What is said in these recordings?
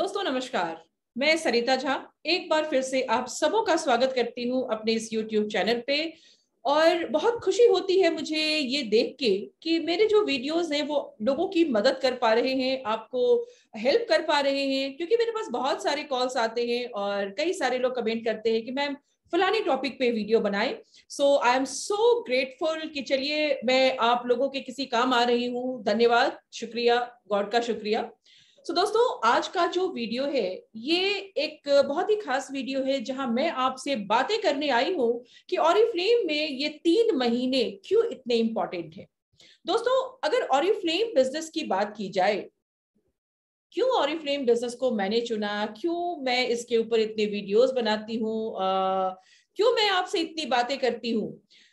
दोस्तों नमस्कार मैं सरिता झा एक बार फिर से आप सबों का स्वागत करती हूँ अपने इस YouTube चैनल पे और बहुत खुशी होती है मुझे ये देख के कि मेरे जो वीडियोस हैं वो लोगों की मदद कर पा रहे हैं आपको हेल्प कर पा रहे हैं क्योंकि मेरे पास बहुत सारे कॉल्स आते हैं और कई सारे लोग कमेंट करते हैं कि मैम फलानी टॉपिक पे वीडियो बनाए सो आई एम सो ग्रेटफुल कि चलिए मैं आप लोगों के किसी काम आ रही हूँ धन्यवाद शुक्रिया गॉड का शुक्रिया सो so, दोस्तों आज का जो वीडियो है ये एक बहुत ही खास वीडियो है जहां मैं आपसे बातें करने आई हूं कि ऑरिफ्लेम में ये तीन महीने क्यों इतने इंपॉर्टेंट है दोस्तों अगर ऑरिफ्लेम बिजनेस की बात की जाए क्यों ऑरिफ्लेम बिजनेस को मैंने चुना क्यों मैं इसके ऊपर इतने वीडियोस बनाती हूँ क्यों मैं आपसे इतनी बातें करती हूँ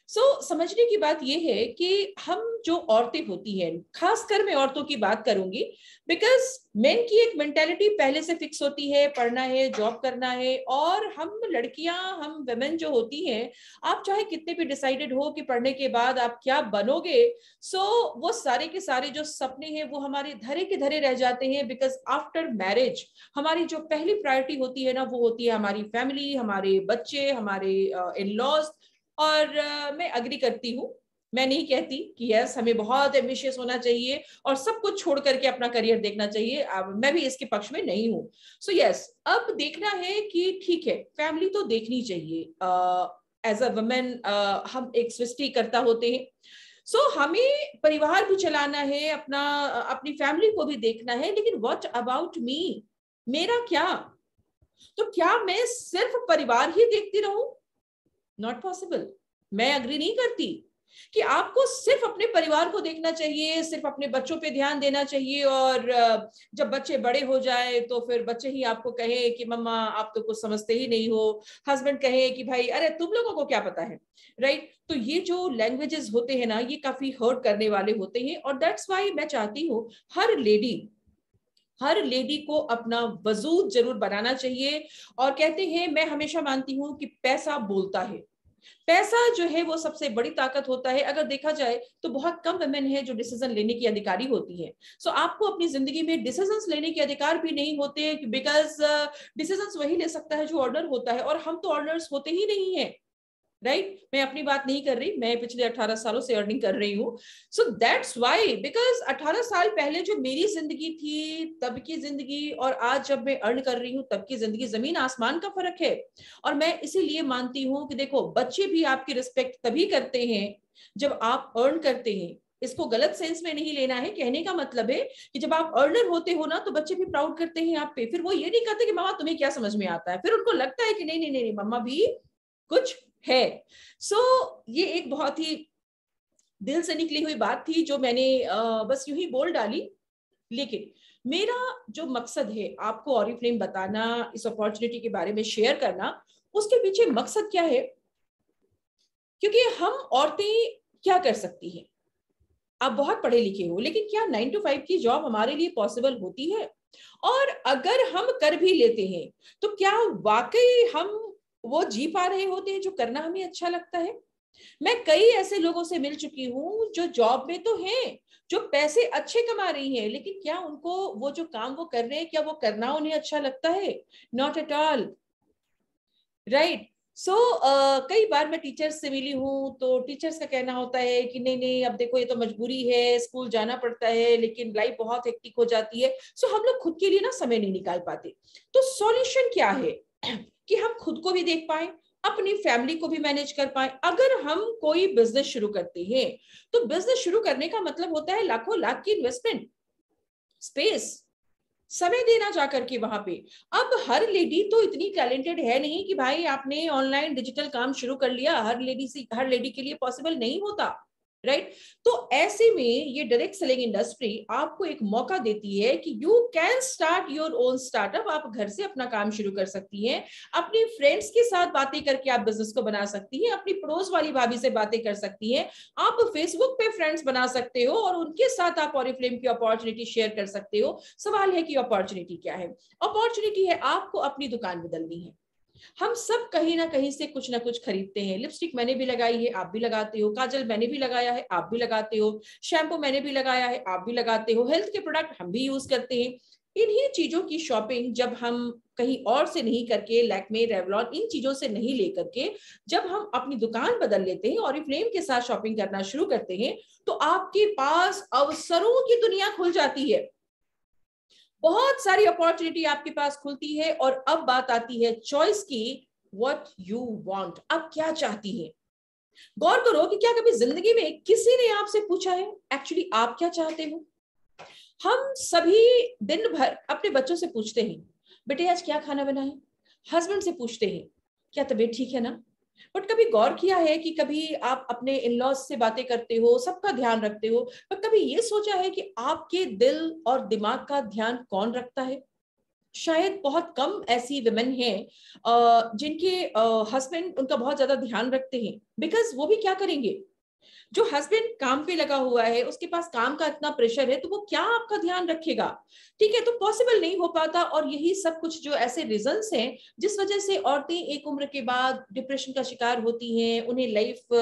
सो so, समझने की बात यह है कि हम जो औरतें होती हैं खासकर मैं औरतों की बात करूंगी बिकॉज मेन की एक मेंटेलिटी पहले से फिक्स होती है पढ़ना है जॉब करना है और हम लड़कियां हम वेमेन जो होती हैं आप चाहे कितने भी डिसाइडेड हो कि पढ़ने के बाद आप क्या बनोगे सो so, वो सारे के सारे जो सपने हैं वो हमारे धरे के धरे रह जाते हैं बिकॉज आफ्टर मैरिज हमारी जो पहली प्रायोरिटी होती है ना वो होती है हमारी फैमिली हमारे बच्चे हमारे इन लॉज और मैं अग्री करती हूँ मैं नहीं कहती कि यस हमें बहुत एम्बिशियस होना चाहिए और सब कुछ छोड़ करके अपना करियर देखना चाहिए अब मैं भी इसके पक्ष में नहीं हूँ सो यस अब देखना है कि ठीक है फैमिली तो देखनी चाहिए एज अ वमेन हम एक सृष्टि करता होते हैं सो so, हमें परिवार भी चलाना है अपना अपनी फैमिली को भी देखना है लेकिन वॉट अबाउट मी मेरा क्या तो क्या मैं सिर्फ परिवार ही देखती रहूं नॉट पॉसिबल मैं अग्री नहीं करती कि आपको सिर्फ अपने परिवार को देखना चाहिए सिर्फ अपने बच्चों पे ध्यान देना चाहिए और जब बच्चे बड़े हो जाए तो फिर बच्चे ही आपको कहे कि मम्मा आप तो कुछ समझते ही नहीं हो हस्बैंड कहे कि भाई अरे तुम लोगों को क्या पता है राइट तो ये जो लैंग्वेजेस होते हैं ना ये काफी हर्ट करने वाले होते हैं और दैट्स वाई मैं चाहती हूँ हर लेडी हर लेडी को अपना वजूद जरूर बनाना चाहिए और कहते हैं मैं हमेशा मानती हूँ कि पैसा बोलता है पैसा जो है वो सबसे बड़ी ताकत होता है अगर देखा जाए तो बहुत कम वेमेन है जो डिसीजन लेने की अधिकारी होती है सो so, आपको अपनी जिंदगी में डिसीजन लेने के अधिकार भी नहीं होते बिकॉज डिसीजन uh, वही ले सकता है जो ऑर्डर होता है और हम तो ऑर्डर होते ही नहीं है राइट right? मैं अपनी बात नहीं कर रही मैं पिछले 18 सालों से अर्निंग कर रही हूँ सो दैट्स वाई बिकॉज 18 साल पहले जो मेरी जिंदगी थी तब की जिंदगी और आज जब मैं अर्न कर रही हूँ तब की जिंदगी जमीन आसमान का फर्क है और मैं इसीलिए मानती हूँ कि देखो बच्चे भी आपकी रिस्पेक्ट तभी करते हैं जब आप अर्न करते हैं इसको गलत सेंस में नहीं लेना है कहने का मतलब है कि जब आप अर्नर होते हो ना तो बच्चे भी प्राउड करते हैं आप पे फिर वो ये नहीं कहते कि मामा तुम्हें क्या समझ में आता है फिर उनको लगता है कि नहीं नहीं नहीं, नहीं मम्मा भी कुछ है सो so, ये एक बहुत ही दिल से निकली हुई बात थी जो मैंने बस यूं ही बोल डाली लेकिन मेरा जो मकसद है आपको और बताना इस अपॉर्चुनिटी के बारे में शेयर करना उसके पीछे मकसद क्या है क्योंकि हम औरतें क्या कर सकती हैं आप बहुत पढ़े लिखे हो लेकिन क्या नाइन टू फाइव की जॉब हमारे लिए पॉसिबल होती है और अगर हम कर भी लेते हैं तो क्या वाकई हम वो जी पा रहे होते हैं जो करना हमें अच्छा लगता है मैं कई ऐसे लोगों से मिल चुकी हूँ जो जॉब में तो हैं जो पैसे अच्छे कमा रही हैं लेकिन क्या उनको वो जो काम वो कर रहे हैं क्या वो करना उन्हें अच्छा लगता है not at all right so कई बार मैं टीचर्स से मिली हूँ तो टीचर्स का कहना होता है कि नहीं नहीं अब देखो ये तो मजबूरी है स्कूल जाना पड़ता है लेकिन लाइफ बहुत हेक्टिक हो जाती है सो so, हम लोग खुद के लिए ना समय नहीं निकाल पाते तो सॉल्यूशन क्या है कि हम खुद को भी देख पाए अपनी फैमिली को भी मैनेज कर पाए अगर हम कोई बिजनेस शुरू करते हैं तो बिजनेस शुरू करने का मतलब होता है लाखों लाख की इन्वेस्टमेंट स्पेस समय देना जाकर के वहां पे अब हर लेडी तो इतनी टैलेंटेड है नहीं कि भाई आपने ऑनलाइन डिजिटल काम शुरू कर लिया हर लेडी से हर लेडी के लिए पॉसिबल नहीं होता राइट right? तो ऐसे में ये डायरेक्ट सेलिंग इंडस्ट्री आपको एक मौका देती है कि you can start your own startup आप घर से अपना काम शुरू कर सकती हैं अपनी फ्रेंड्स के साथ बातें करके आप बिजनेस को बना सकती हैं अपनी पड़ोस वाली भाभी से बातें कर सकती हैं आप फेसबुक पे फ्रेंड्स बना सकते हो और उनके साथ आप फिल्म की अपॉर्चुनिटी शेयर कर सकते हो सवाल है कि अपॉर्चुनिटी क्या है अपॉर्चुनिटी है आपको अपनी दुकान बदलनी है हम सब कहीं ना कहीं से कुछ ना कुछ खरीदते हैं लिपस्टिक मैंने भी लगाई है आप भी लगाते हो काजल मैंने भी लगाया है आप भी लगाते हो शैम्पू मैंने भी लगाया है आप भी लगाते हो हेल्थ के प्रोडक्ट हम भी यूज करते हैं इन्हीं चीजों की शॉपिंग जब हम कहीं और से नहीं करके लैकमे रेवलॉन इन चीजों से नहीं लेकर के जब हम अपनी दुकान बदल लेते हैं और फ्लेम के साथ शॉपिंग करना शुरू करते हैं तो आपके पास अवसरों की दुनिया खुल जाती है बहुत सारी अपॉर्चुनिटी आपके पास खुलती है और अब बात आती है चॉइस की वट यू वॉन्ट आप क्या चाहती है गौर करो कि क्या कभी जिंदगी में किसी ने आपसे पूछा है एक्चुअली आप क्या चाहते हो हम सभी दिन भर अपने बच्चों से पूछते हैं बेटे आज क्या खाना बना है हस्बैंड से पूछते हैं क्या तबीयत ठीक है ना बट कभी गौर किया है कि कभी आप अपने इन लॉज से बातें करते हो सबका ध्यान रखते हो पर कभी ये सोचा है कि आपके दिल और दिमाग का ध्यान कौन रखता है शायद बहुत कम ऐसी विमेन हैं जिनके हस्बैंड उनका बहुत ज्यादा ध्यान रखते हैं बिकॉज वो भी क्या करेंगे जो हस्बैंड काम पे लगा हुआ है उसके पास काम का इतना प्रेशर है तो वो क्या आपका ध्यान रखेगा ठीक है तो पॉसिबल नहीं हो पाता और यही सब कुछ जो ऐसे रीजन है जिस वजह से औरतें एक उम्र के बाद डिप्रेशन का शिकार होती हैं उन्हें लाइफ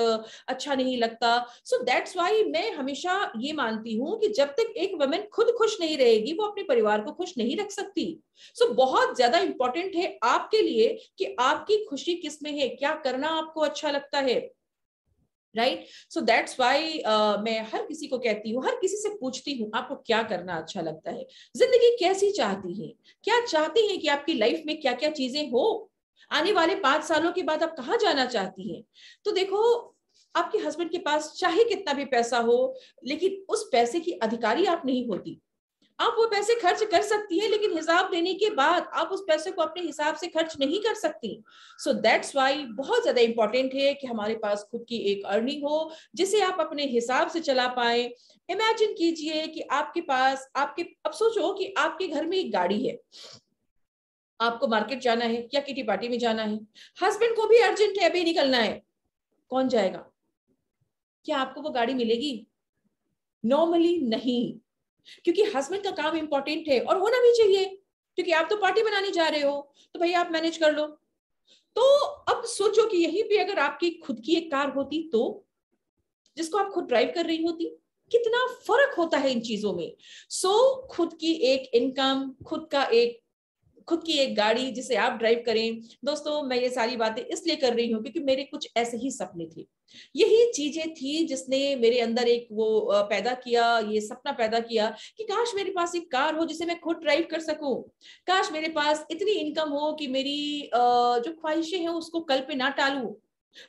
अच्छा नहीं लगता सो दैट्स वाई मैं हमेशा ये मानती हूँ कि जब तक एक वमेन खुद खुश नहीं रहेगी वो अपने परिवार को खुश नहीं रख सकती सो so, बहुत ज्यादा इंपॉर्टेंट है आपके लिए कि आपकी खुशी किस में है क्या करना आपको अच्छा लगता है राइट सो दैट्स वाई मैं हर किसी को कहती हूँ हर किसी से पूछती हूँ आपको क्या करना अच्छा लगता है जिंदगी कैसी चाहती है क्या चाहती है कि आपकी लाइफ में क्या क्या चीजें हो आने वाले पांच सालों के बाद आप कहाँ जाना चाहती हैं तो देखो आपके हस्बैंड के पास चाहे कितना भी पैसा हो लेकिन उस पैसे की अधिकारी आप नहीं होती आप वो पैसे खर्च कर सकती है लेकिन हिसाब देने के बाद आप उस पैसे को अपने हिसाब से खर्च नहीं कर सकती सो दैट्स वाई बहुत ज्यादा इंपॉर्टेंट है कि हमारे पास खुद की एक अर्निंग हो जिसे आप अपने हिसाब से चला पाए इमेजिन कीजिए कि आपके पास आपके अब सोचो कि आपके घर में एक गाड़ी है आपको मार्केट जाना है या किटी पार्टी में जाना है हस्बैंड को भी अर्जेंट है अभी निकलना है कौन जाएगा क्या आपको वो गाड़ी मिलेगी नॉर्मली नहीं क्योंकि हस्बैंड का काम इंपॉर्टेंट है और होना भी चाहिए क्योंकि आप तो पार्टी बनाने जा रहे हो तो भाई आप मैनेज कर लो तो अब सोचो कि यहीं पे अगर आपकी खुद की एक कार होती तो जिसको आप खुद ड्राइव कर रही होती कितना फर्क होता है इन चीजों में सो so, खुद की एक इनकम खुद का एक खुद की एक गाड़ी जिसे आप ड्राइव करें दोस्तों मैं ये सारी बातें इसलिए कर रही हूँ क्योंकि मेरे कुछ ऐसे ही सपने थे यही चीजें थी जिसने मेरे अंदर एक वो पैदा किया ये सपना पैदा किया कि काश मेरे पास एक कार हो जिसे मैं खुद ड्राइव कर सकूं काश मेरे पास इतनी इनकम हो कि मेरी जो ख्वाहिशें हैं उसको कल पे ना टालू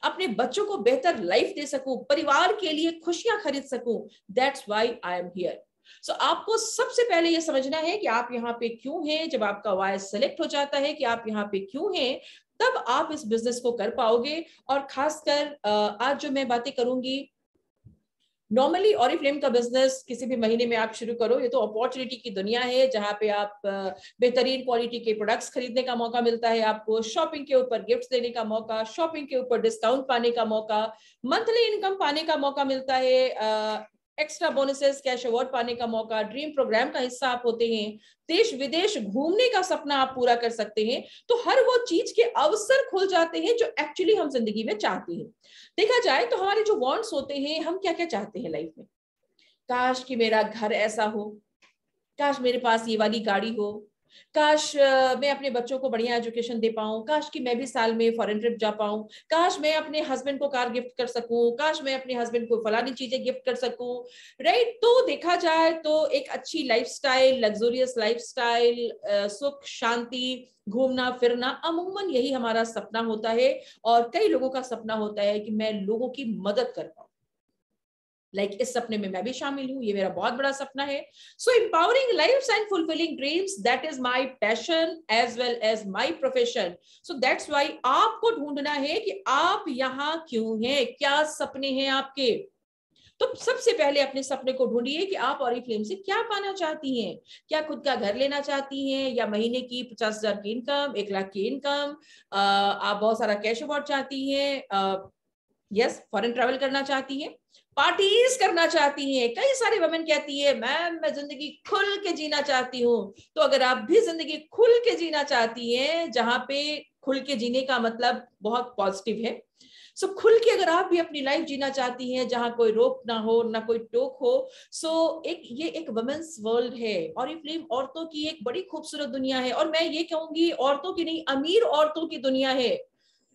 अपने बच्चों को बेहतर लाइफ दे सकूं परिवार के लिए खुशियां खरीद सकूं that's why I am here so so, आपको सबसे पहले ये समझना है कि आप यहाँ पे क्यों हैं जब आपका वायस सेलेक्ट हो जाता है कि आप यहाँ पे क्यों हैं तब आप इस बिजनेस को कर पाओगे और खासकर आज जो मैं बातें करूंगी नॉर्मली ऑरिफ्लेम का बिजनेस किसी भी महीने में आप शुरू करो ये तो अपॉर्चुनिटी की दुनिया है जहां पे आप बेहतरीन क्वालिटी के प्रोडक्ट्स खरीदने का मौका मिलता है आपको शॉपिंग के ऊपर गिफ्ट्स देने का मौका शॉपिंग के ऊपर डिस्काउंट पाने का मौका मंथली इनकम पाने का मौका मिलता है एक्स्ट्रा बोनसेस कैश अवार्ड पाने का मौका ड्रीम प्रोग्राम का हिस्सा आप होते हैं देश विदेश घूमने का सपना आप पूरा कर सकते हैं तो हर वो चीज के अवसर खुल जाते हैं जो एक्चुअली हम जिंदगी में चाहते हैं देखा जाए तो हमारे जो वॉन्ट्स होते हैं हम क्या क्या चाहते हैं लाइफ में काश कि मेरा घर ऐसा हो काश मेरे पास ये वाली गाड़ी हो काश मैं अपने बच्चों को बढ़िया एजुकेशन दे पाऊं काश कि मैं भी साल में फॉरेन ट्रिप जा पाऊं काश मैं अपने हस्बैंड को कार गिफ्ट कर सकूं काश मैं अपने हस्बैंड को फलानी चीजें गिफ्ट कर सकूं राइट तो देखा जाए तो एक अच्छी lifestyle luxurious lifestyle सुख शांति घूमना फिरना अमूमन यही हमारा सपना होता है और कई लोगों का सपना होता है कि मैं लोगों की मदद कर पाऊँ लाइक like, इस सपने में मैं भी शामिल हूँ ये मेरा बहुत बड़ा सपना है so empowering life and fulfilling dreams that is my passion as well as my profession so that's why आपको ढूंढना है कि आप यहाँ क्यों हैं क्या सपने हैं आपके तो सबसे पहले अपने सपने को ढूंढिए कि आप और फ्लेम से क्या पाना चाहती हैं क्या खुद का घर लेना चाहती हैं या महीने की पचास हजार की इनकम एक लाख की इनकम आप बहुत सारा कैश अवार्ड चाहती हैं यस फॉरेन ट्रेवल करना चाहती हैं पार्टीज करना चाहती हैं कई सारी वमेन कहती है मैम मैं, जिंदगी खुल के जीना चाहती हूँ तो अगर आप भी जिंदगी खुल के जीना चाहती हैं जहां पे खुल के जीने का मतलब बहुत पॉजिटिव है सो so, खुल के अगर आप भी अपनी लाइफ जीना चाहती हैं जहां कोई रोक ना हो ना कोई टोक हो सो so, एक ये एक वमेन्स वर्ल्ड है और ये फिल्म औरतों की एक बड़ी खूबसूरत दुनिया है और मैं ये कहूंगी औरतों की नहीं अमीर औरतों की दुनिया है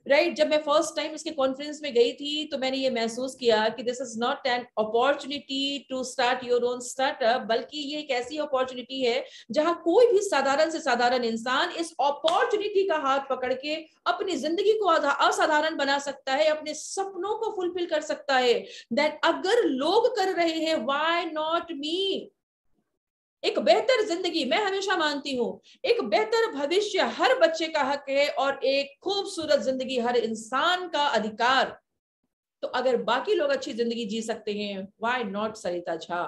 राइट right? जब मैं फर्स्ट टाइम इसके कॉन्फ्रेंस में गई थी तो मैंने ये महसूस किया कि this is not an opportunity to start your own startup बल्कि ये एक ऐसी अपॉर्चुनिटी है जहां कोई भी साधारण से साधारण इंसान इस अपॉर्चुनिटी का हाथ पकड़ के अपनी जिंदगी को असाधारण बना सकता है अपने सपनों को फुलफिल कर सकता है दैट अगर लोग कर रहे हैं वाई नॉट मी एक बेहतर जिंदगी मैं हमेशा मानती हूँ एक बेहतर भविष्य हर बच्चे का हक है और एक खूबसूरत जिंदगी हर इंसान का अधिकार तो अगर बाकी लोग अच्छी जिंदगी जी सकते हैं वाई नॉट सरिता झा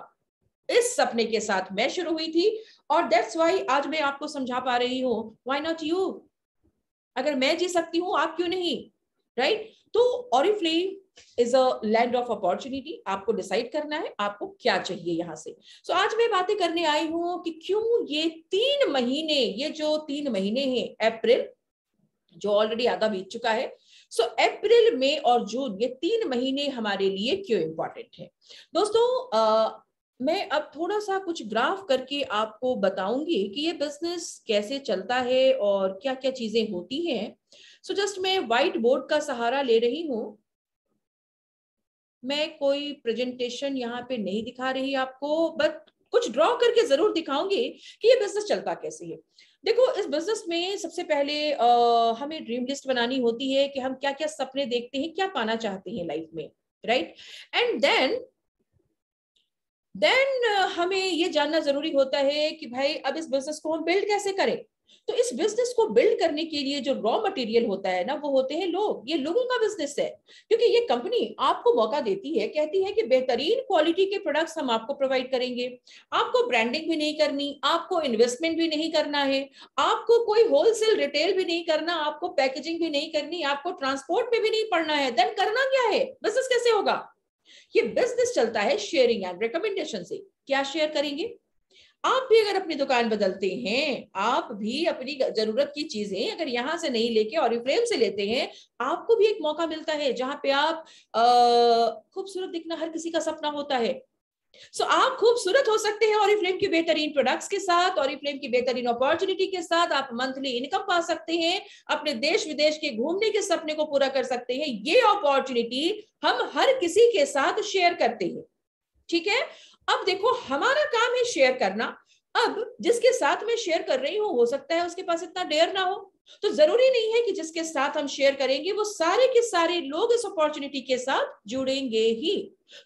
इस सपने के साथ मैं शुरू हुई थी और दैट्स वाई आज मैं आपको समझा पा रही हूँ वाई नॉट यू अगर मैं जी सकती हूँ आप क्यों नहीं राइट right? तो Oriflame is a land of opportunity आपको डिसाइड करना है आपको क्या चाहिए यहाँ से सो so, आज मैं बातें करने आई हूँ कि क्यों ये तीन महीने ये जो तीन महीने हैं अप्रैल जो ऑलरेडी आधा बीत चुका है सो अप्रैल मई और जून ये तीन महीने हमारे लिए क्यों इम्पोर्टेंट है दोस्तों आ, मैं अब थोड़ा सा कुछ ग्राफ करके आपको बताऊंगी कि ये बिजनेस कैसे चलता है और क्या क्या चीजें होती हैं सो जस्ट मैं व्हाइट बोर्ड का सहारा ले रही हूँ मैं कोई प्रेजेंटेशन यहाँ पे नहीं दिखा रही आपको बट कुछ ड्रॉ करके जरूर दिखाऊंगी कि ये बिजनेस चलता कैसे है देखो इस बिजनेस में सबसे पहले आ, हमें ड्रीम लिस्ट बनानी होती है कि हम क्या क्या सपने देखते हैं क्या पाना चाहते हैं लाइफ में राइट एंड देन देन हमें ये जानना जरूरी होता है कि भाई अब इस बिजनेस को हम बिल्ड कैसे करें तो इस बिजनेस को बिल्ड करने के लिए जो रॉ मटेरियल होता है ना वो होते हैं लोग ये लोगों का बिजनेस है क्योंकि ये कंपनी आपको मौका देती है कहती है कि बेहतरीन क्वालिटी के प्रोडक्ट्स हम आपको प्रोवाइड करेंगे आपको ब्रांडिंग भी नहीं करनी आपको इन्वेस्टमेंट भी नहीं करना है आपको कोई होलसेल रिटेल भी नहीं करना आपको पैकेजिंग भी नहीं करनी आपको ट्रांसपोर्ट में भी नहीं पड़ना है देन करना क्या है बिजनेस कैसे होगा ये बिजनेस चलता है शेयरिंग एंड रिकमेंडेशन से क्या शेयर करेंगे आप भी अगर अपनी दुकान बदलते हैं आप भी अपनी जरूरत की चीजें अगर यहाँ से नहीं लेके और फ्रेम से लेते हैं आपको भी एक मौका मिलता है जहां पे आप खूबसूरत दिखना हर किसी का सपना होता है सो so, आप खूबसूरत हो सकते हैं और फ्लेम की बेहतरीन प्रोडक्ट्स के साथ और फ्लेम की बेहतरीन अपॉर्चुनिटी के साथ आप मंथली इनकम पा सकते हैं अपने देश विदेश के घूमने के सपने को पूरा कर सकते हैं ये अपॉर्चुनिटी हम हर किसी के साथ शेयर करते हैं ठीक है अब देखो हमारा काम है शेयर करना अब जिसके साथ मैं शेयर कर रही हूँ हो सकता है उसके पास इतना डेयर ना हो तो जरूरी नहीं है कि जिसके साथ हम शेयर करेंगे वो सारे के सारे लोग इस अपॉर्चुनिटी के साथ जुड़ेंगे ही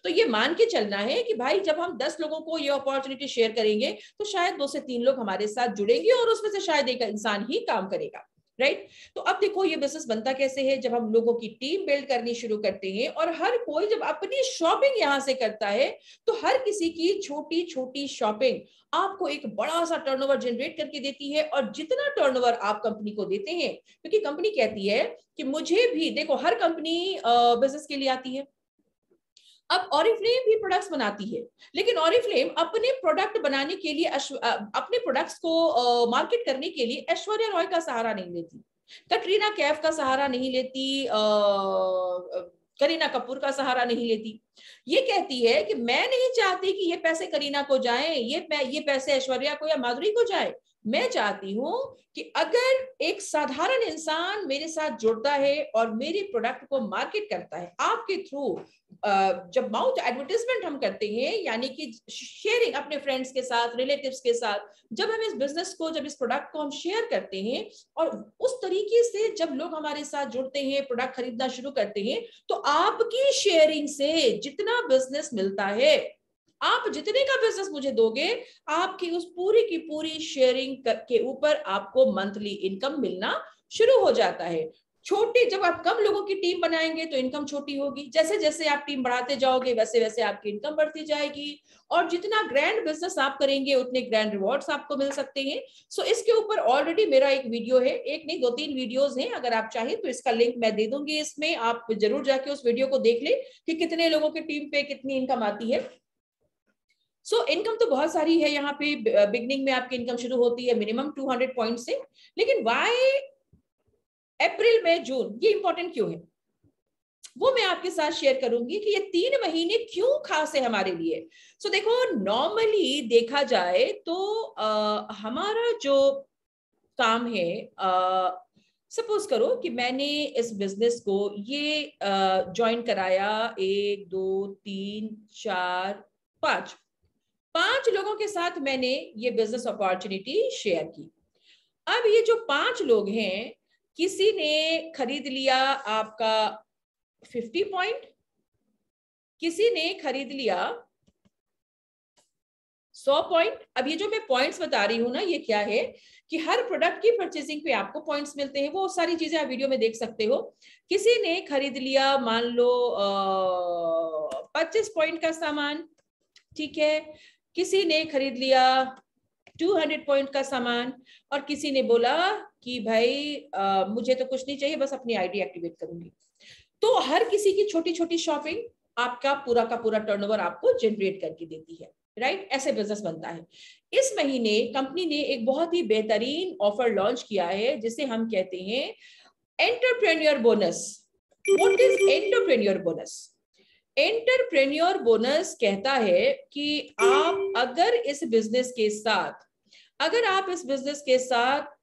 तो ये मान के चलना है कि भाई जब हम दस लोगों को ये अपॉर्चुनिटी शेयर करेंगे तो शायद दो से तीन लोग हमारे साथ जुड़ेंगे और उसमें से शायद एक इंसान ही काम करेगा राइट right? तो अब देखो ये बिजनेस बनता कैसे है जब हम लोगों की टीम बिल्ड करनी शुरू करते हैं और हर कोई जब अपनी शॉपिंग यहां से करता है तो हर किसी की छोटी छोटी शॉपिंग आपको एक बड़ा सा टर्नओवर जनरेट करके देती है और जितना टर्नओवर आप कंपनी को देते हैं क्योंकि कंपनी कहती है कि मुझे भी देखो हर कंपनी बिजनेस के लिए आती है अब ऑरिफ्लेम भी प्रोडक्ट्स बनाती है लेकिन ऑरिफ्लेम अपने प्रोडक्ट बनाने के लिए अपने प्रोडक्ट्स को मार्केट करने के लिए ऐश्वर्या रॉय का सहारा नहीं लेती कटरीना कैफ का सहारा नहीं लेती करीना कपूर का सहारा नहीं लेती ये कहती है कि मैं नहीं चाहती कि ये पैसे करीना को जाए ये ये पैसे ऐश्वर्या को या माधुरी को जाए मैं चाहती हूं कि अगर एक साधारण इंसान मेरे साथ जुड़ता है और मेरे प्रोडक्ट को मार्केट करता है आपके थ्रू जब माउथ एडवर्टीजमेंट हम करते हैं यानी कि शेयरिंग अपने फ्रेंड्स के साथ रिलेटिव्स के साथ जब हम इस बिजनेस को जब इस प्रोडक्ट को हम शेयर करते हैं और उस तरीके से जब लोग हमारे साथ जुड़ते हैं प्रोडक्ट खरीदना शुरू करते हैं तो आपकी शेयरिंग से जितना बिजनेस मिलता है आप जितने का बिजनेस मुझे दोगे आपकी उस पूरी की पूरी शेयरिंग के ऊपर आपको मंथली इनकम मिलना शुरू हो जाता है छोटी जब आप कम लोगों की टीम बनाएंगे तो इनकम छोटी होगी जैसे जैसे आप टीम बढ़ाते जाओगे वैसे वैसे आपकी इनकम बढ़ती जाएगी और जितना ग्रैंड बिजनेस आप करेंगे उतने ग्रैंड रिवॉर्ड्स आपको मिल सकते हैं सो इसके ऊपर ऑलरेडी मेरा एक वीडियो है एक नहीं दो तीन वीडियोस हैं अगर आप चाहें तो इसका लिंक मैं दे दूंगी इसमें आप जरूर जाके उस वीडियो को देख ले कि कितने लोगों की टीम पे कितनी इनकम आती है सो so, इनकम तो बहुत सारी है यहाँ पे बिगनिंग में आपकी इनकम शुरू होती है मिनिमम 200 पॉइंट से लेकिन वाई अप्रैल में जून ये इंपॉर्टेंट क्यों है वो मैं आपके साथ शेयर करूंगी कि ये तीन महीने क्यों खास है हमारे लिए सो so, देखो नॉर्मली देखा जाए तो आ, हमारा जो काम है सपोज करो कि मैंने इस बिजनेस को ये ज्वाइन कराया एक दो तीन चार पांच पांच लोगों के साथ मैंने ये बिजनेस अपॉर्चुनिटी शेयर की अब ये जो पांच लोग हैं किसी ने खरीद लिया आपका फिफ्टी पॉइंट किसी ने खरीद लिया सौ पॉइंट अब ये जो मैं पॉइंट्स बता रही हूं ना ये क्या है कि हर प्रोडक्ट की परचेसिंग पे आपको पॉइंट्स मिलते हैं वो सारी चीजें आप वीडियो में देख सकते हो किसी ने खरीद लिया मान लो पच्चीस पॉइंट का सामान ठीक है किसी ने खरीद लिया 200 पॉइंट का सामान और किसी ने बोला कि भाई आ, मुझे तो कुछ नहीं चाहिए बस अपनी आईडी एक्टिवेट करूंगी तो हर किसी की छोटी छोटी शॉपिंग आपका पूरा का पूरा टर्नओवर आपको जनरेट करके देती है राइट ऐसे बिजनेस बनता है इस महीने कंपनी ने एक बहुत ही बेहतरीन ऑफर लॉन्च किया है जिसे हम कहते हैं entrepreneur bonus what is entrepreneur bonus entrepreneur bonus कहता है कि आप अगर इस बिजनेस के साथ अगर आप इस बिजनेस के साथ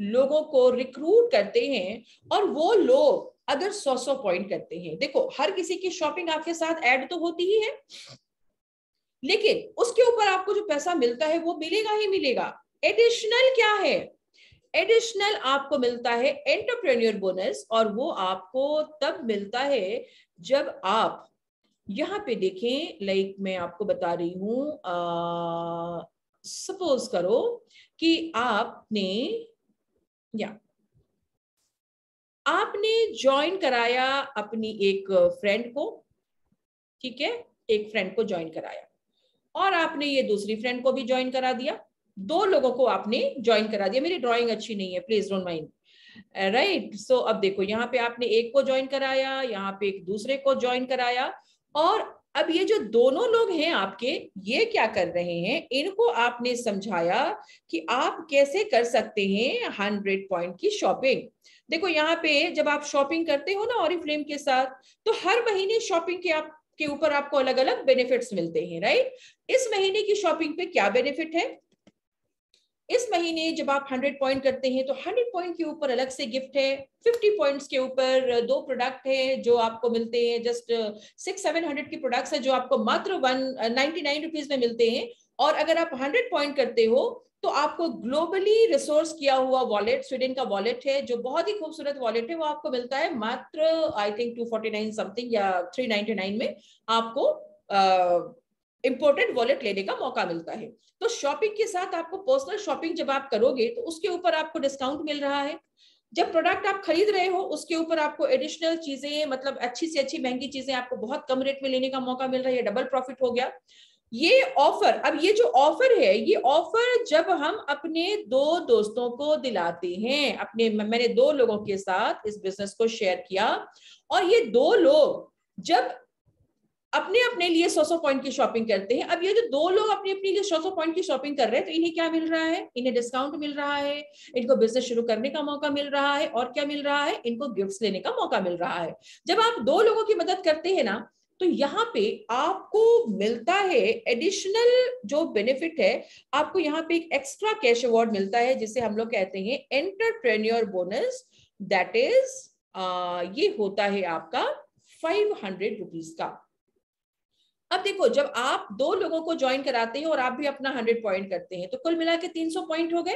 लोगों को रिक्रूट करते हैं और वो लोग अगर सौ सौ पॉइंट करते हैं देखो हर किसी की शॉपिंग आपके साथ ऐड तो होती ही है लेकिन उसके ऊपर आपको जो पैसा मिलता है वो मिलेगा ही मिलेगा एडिशनल क्या है एडिशनल आपको मिलता है एंटरप्रेन्योर बोनस और वो आपको तब मिलता है जब आप यहाँ पे देखें लाइक मैं आपको बता रही हूं सपोज करो कि आपने या आपने ज्वाइन कराया अपनी एक फ्रेंड को ठीक है एक फ्रेंड को ज्वाइन कराया और आपने ये दूसरी फ्रेंड को भी ज्वाइन करा दिया दो लोगों को आपने ज्वाइन करा दिया मेरी ड्राइंग अच्छी नहीं है please don't mind right so अब देखो यहाँ पे आपने एक को ज्वाइन कराया यहाँ पे एक दूसरे को ज्वाइन कराया और अब ये जो दोनों लोग हैं आपके ये क्या कर रहे हैं इनको आपने समझाया कि आप कैसे कर सकते हैं हंड्रेड पॉइंट की शॉपिंग देखो यहाँ पे जब आप शॉपिंग करते हो ना और फ्लेम के साथ तो हर महीने शॉपिंग के आप के ऊपर आपको अलग अलग बेनिफिट्स मिलते हैं राइट इस महीने की शॉपिंग पे क्या बेनिफिट है इस महीने जब आप 100 पॉइंट करते हैं तो 100 पॉइंट के ऊपर अलग से गिफ्ट है 50 पॉइंट्स के ऊपर दो प्रोडक्ट है जो आपको मिलते हैं जस्ट सिक्स सेवन हंड्रेड के प्रोडक्ट्स है जो आपको मात्र वन नाइनटी नाइन रुपीज में मिलते हैं और अगर आप हंड्रेड पॉइंट करते हो तो आपको ग्लोबली रिसोर्स किया हुआ वॉलेट स्वीडन का वॉलेट है जो बहुत ही खूबसूरत वॉलेट है वो आपको मिलता है मात्र आई थिंक 249 समथिंग या 399 में आपको इंपोर्टेड वॉलेट लेने का मौका मिलता है तो शॉपिंग के साथ आपको पर्सनल शॉपिंग जब आप करोगे तो उसके ऊपर आपको डिस्काउंट मिल रहा है जब प्रोडक्ट आप खरीद रहे हो उसके ऊपर आपको एडिशनल चीजें मतलब अच्छी से अच्छी महंगी चीजें आपको बहुत कम रेट में लेने का मौका मिल रहा है डबल प्रॉफिट हो गया ये ऑफर अब ये जो ऑफर है ये ऑफर जब हम अपने दो दोस्तों को दिलाते हैं अपने मैंने दो लोगों के साथ इस बिजनेस को शेयर किया और ये दो लोग जब अपने अपने लिए सौ सौ पॉइंट की शॉपिंग करते हैं अब ये जो दो लोग अपने अपने लिए सौ सौ पॉइंट की शॉपिंग कर रहे हैं तो इन्हें क्या मिल रहा है इन्हें डिस्काउंट मिल रहा है इनको बिजनेस शुरू करने का मौका मिल रहा है और क्या मिल रहा है इनको गिफ्ट लेने का मौका मिल रहा है जब आप दो लोगों की मदद करते हैं ना तो यहाँ पे आपको मिलता है एडिशनल जो बेनिफिट है आपको यहाँ पे एक एक्स्ट्रा कैश अवार्ड मिलता है जिसे हम लोग कहते हैं एंटरप्रेन्योर बोनस दैट इज ये होता है आपका फाइव हंड्रेड रुपीज का अब देखो जब आप दो लोगों को ज्वाइन कराते हैं और आप भी अपना हंड्रेड पॉइंट करते हैं तो कुल मिला के तीन सौ पॉइंट हो गए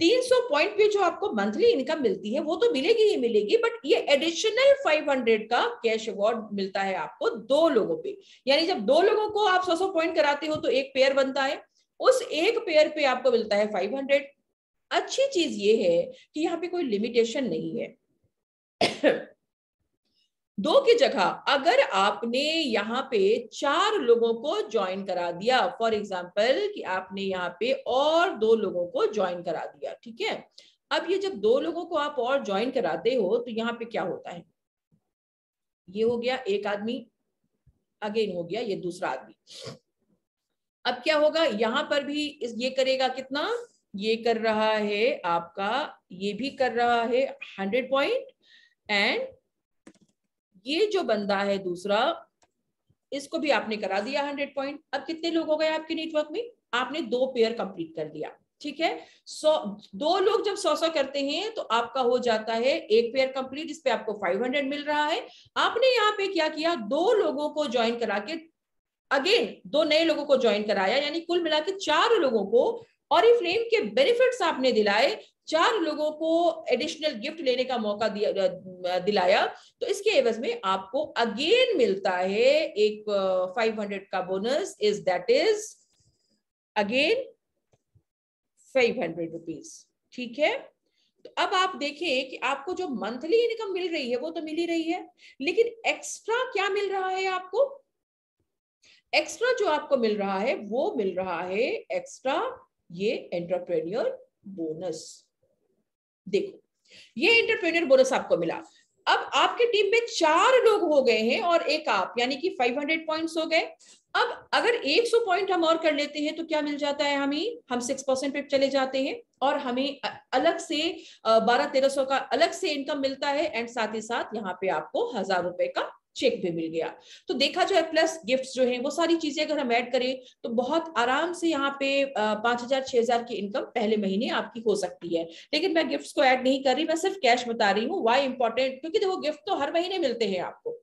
तीन सौ पॉइंट पे जो आपको मंथली इनकम मिलती है वो तो मिलेगी ही मिलेगी बट ये एडिशनल फाइव हंड्रेड का कैश अवार्ड मिलता है आपको दो लोगों पे यानी जब दो लोगों को आप सौ सौ पॉइंट कराते हो तो एक पेयर बनता है उस एक पेयर पे आपको मिलता है फाइव हंड्रेड अच्छी चीज ये है कि यहाँ पे कोई लिमिटेशन नहीं है दो की जगह अगर आपने यहाँ पे चार लोगों को ज्वाइन करा दिया फॉर एग्जाम्पल कि आपने यहाँ पे और दो लोगों को ज्वाइन करा दिया ठीक है अब ये जब दो लोगों को आप और ज्वाइन कराते हो तो यहाँ पे क्या होता है ये हो गया एक आदमी अगेन हो गया ये दूसरा आदमी अब क्या होगा यहां पर भी ये करेगा कितना ये कर रहा है आपका ये भी कर रहा है हंड्रेड पॉइंट एंड ये जो बंदा है दूसरा इसको भी आपने करा दिया हंड्रेड पॉइंट अब कितने लोग हो गए आपके नेटवर्क में आपने दो पेयर कंप्लीट कर दिया ठीक है सौ दो लोग जब सौ सौ करते हैं तो आपका हो जाता है एक पेयर कंप्लीट इस पे आपको 500 मिल रहा है आपने यहाँ पे क्या किया दो लोगों को ज्वाइन करा के अगेन दो नए लोगों को ज्वाइन कराया यानी कुल मिला के चार लोगों को ऑरिफ्लेम के बेनिफिट्स आपने दिलाए चार लोगों को एडिशनल गिफ्ट लेने का मौका दिया दिलाया तो इसके एवज में आपको अगेन मिलता है एक फाइव हंड्रेड का bonus is that is again 500 hundred rupees ठीक है तो अब आप देखें कि आपको जो मंथली इनकम मिल रही है वो तो मिल ही रही है लेकिन एक्स्ट्रा क्या मिल रहा है आपको एक्स्ट्रा जो आपको मिल रहा है वो मिल रहा है एक्स्ट्रा ये एंटरप्रेन्योर बोनस देखो ये एंटरप्रेन्योर बोनस आपको मिला अब आपके टीम में चार लोग हो गए हैं और एक आप यानी कि 500 पॉइंट्स हो गए अब अगर 100 पॉइंट हम और कर लेते हैं तो क्या मिल जाता है हमें हम सिक्स परसेंट पे चले जाते हैं और हमें अलग से बारह तेरह सौ का अलग से इनकम मिलता है एंड साथ ही साथ यहाँ पे आपको हजार रुपए का चेक भी मिल गया तो देखा जाए प्लस गिफ्ट जो है वो सारी चीजें अगर हम ऐड करें तो बहुत आराम से यहाँ पे पांच हजार छह हजार की इनकम पहले महीने आपकी हो सकती है लेकिन मैं गिफ्ट को ऐड नहीं कर रही मैं सिर्फ कैश बता रही हूँ वाई इंपॉर्टेंट क्योंकि देखो गिफ्ट तो हर महीने मिलते हैं आपको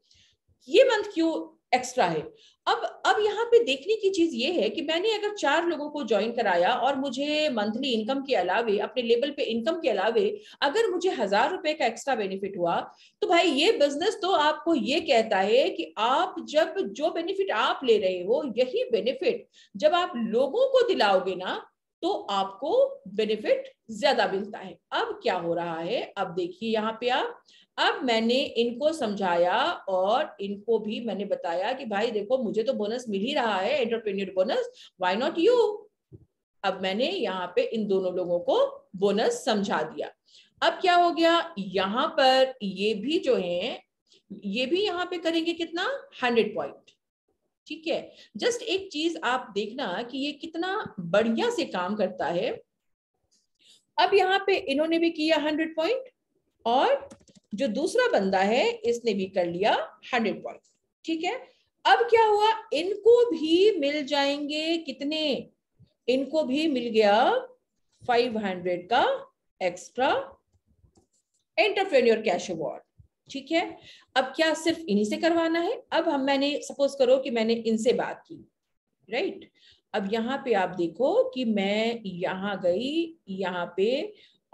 ये मंथ क्यों एक्स्ट्रा है अब अब यहाँ पे देखने की चीज ये है कि मैंने अगर चार लोगों को ज्वाइन कराया और मुझे मंथली इनकम के अलावे अपने लेवल पे इनकम के अलावे अगर मुझे हजार रुपए का एक्स्ट्रा बेनिफिट हुआ तो भाई ये बिजनेस तो आपको ये कहता है कि आप जब जो बेनिफिट आप ले रहे हो यही बेनिफिट जब आप लोगों को दिलाओगे ना तो आपको बेनिफिट ज्यादा मिलता है अब क्या हो रहा है अब देखिए यहाँ पे आप अब मैंने इनको समझाया और इनको भी मैंने बताया कि भाई देखो मुझे तो बोनस मिल ही रहा है entrepreneur bonus why not you अब मैंने यहाँ पे इन दोनों लोगों को बोनस समझा दिया अब क्या हो गया यहाँ पर ये भी जो है ये भी यहाँ पे करेंगे कितना हंड्रेड पॉइंट ठीक है जस्ट एक चीज आप देखना कि ये कितना बढ़िया से काम करता है अब यहाँ पे इन्होंने भी किया हंड्रेड पॉइंट और जो दूसरा बंदा है इसने भी कर लिया हंड्रेड पॉइंट ठीक है अब क्या हुआ इनको भी मिल जाएंगे कितने इनको भी मिल गया फाइव हंड्रेड का एक्स्ट्रा एंटरप्रेन्योर कैश अवार्ड ठीक है अब क्या सिर्फ इन्हीं से करवाना है अब हम मैंने सपोज करो कि मैंने इनसे बात की राइट अब यहाँ पे आप देखो कि मैं यहाँ गई यहाँ पे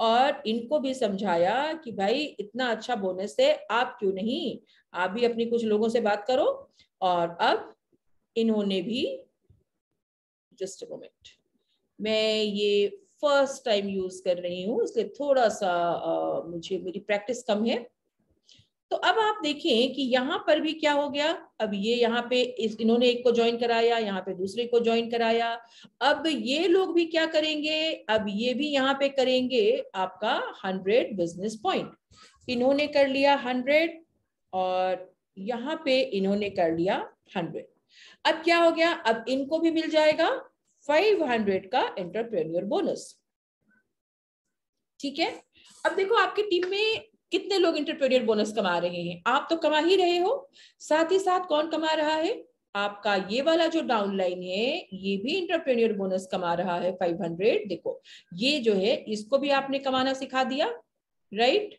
और इनको भी समझाया कि भाई इतना अच्छा बोनस है आप क्यों नहीं आप भी अपनी कुछ लोगों से बात करो और अब इन्होंने भी जस्ट मोमेंट मैं ये फर्स्ट टाइम यूज कर रही हूँ इसलिए थोड़ा सा आ, मुझे मेरी प्रैक्टिस कम है तो अब आप देखें कि यहां पर भी क्या हो गया अब ये यहाँ पे इस इन्होंने एक को ज्वाइन कराया यहाँ पे दूसरे को ज्वाइन कराया अब ये लोग भी क्या करेंगे अब ये भी यहाँ पे करेंगे आपका हंड्रेड बिजनेस पॉइंट इन्होंने कर लिया हंड्रेड और यहाँ पे इन्होंने कर लिया हंड्रेड अब क्या हो गया अब इनको भी मिल जाएगा फाइव हंड्रेड का एंटरप्रेन्योर बोनस ठीक है अब देखो आपकी टीम में कितने लोग इंटरप्रेरियर बोनस कमा रहे हैं आप तो कमा ही रहे हो साथ ही साथ कौन कमा रहा है आपका ये वाला जो डाउनलाइन है ये भी इंटरप्रेन्योर बोनस कमा रहा है 500 देखो ये जो है इसको भी आपने कमाना सिखा दिया राइट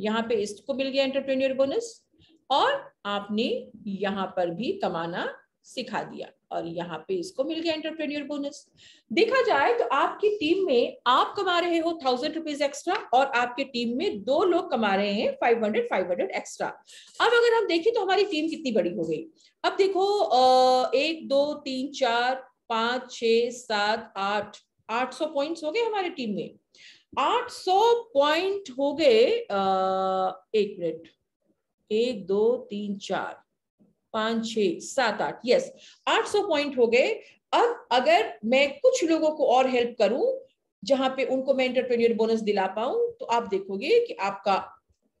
यहाँ पे इसको मिल गया इंटरप्रेन्योर बोनस और आपने यहाँ पर भी कमाना सिखा दिया और यहाँ पे इसको मिल गया एंटरप्रेन्योर बोनस देखा जाए तो आपकी टीम में आप कमा रहे हो थाउजेंड रुपीज एक्स्ट्रा और आपके टीम में दो लोग कमा रहे हैं five hundred five hundred extra अब अगर हम देखें तो हमारी टीम कितनी बड़ी हो गई अब देखो एक दो तीन चार पांच छ सात आठ आठ सौ पॉइंट हो गए हमारे टीम में आठ सौ पॉइंट हो गए एक मिनट एक दो तीन चार पांच छ सात आठ यस आठ सौ पॉइंट हो गए अब अगर मैं कुछ लोगों को और हेल्प करूं जहां पे उनको मैं इंटरप्रेन्योर बोनस दिला पाऊं तो आप देखोगे कि आपका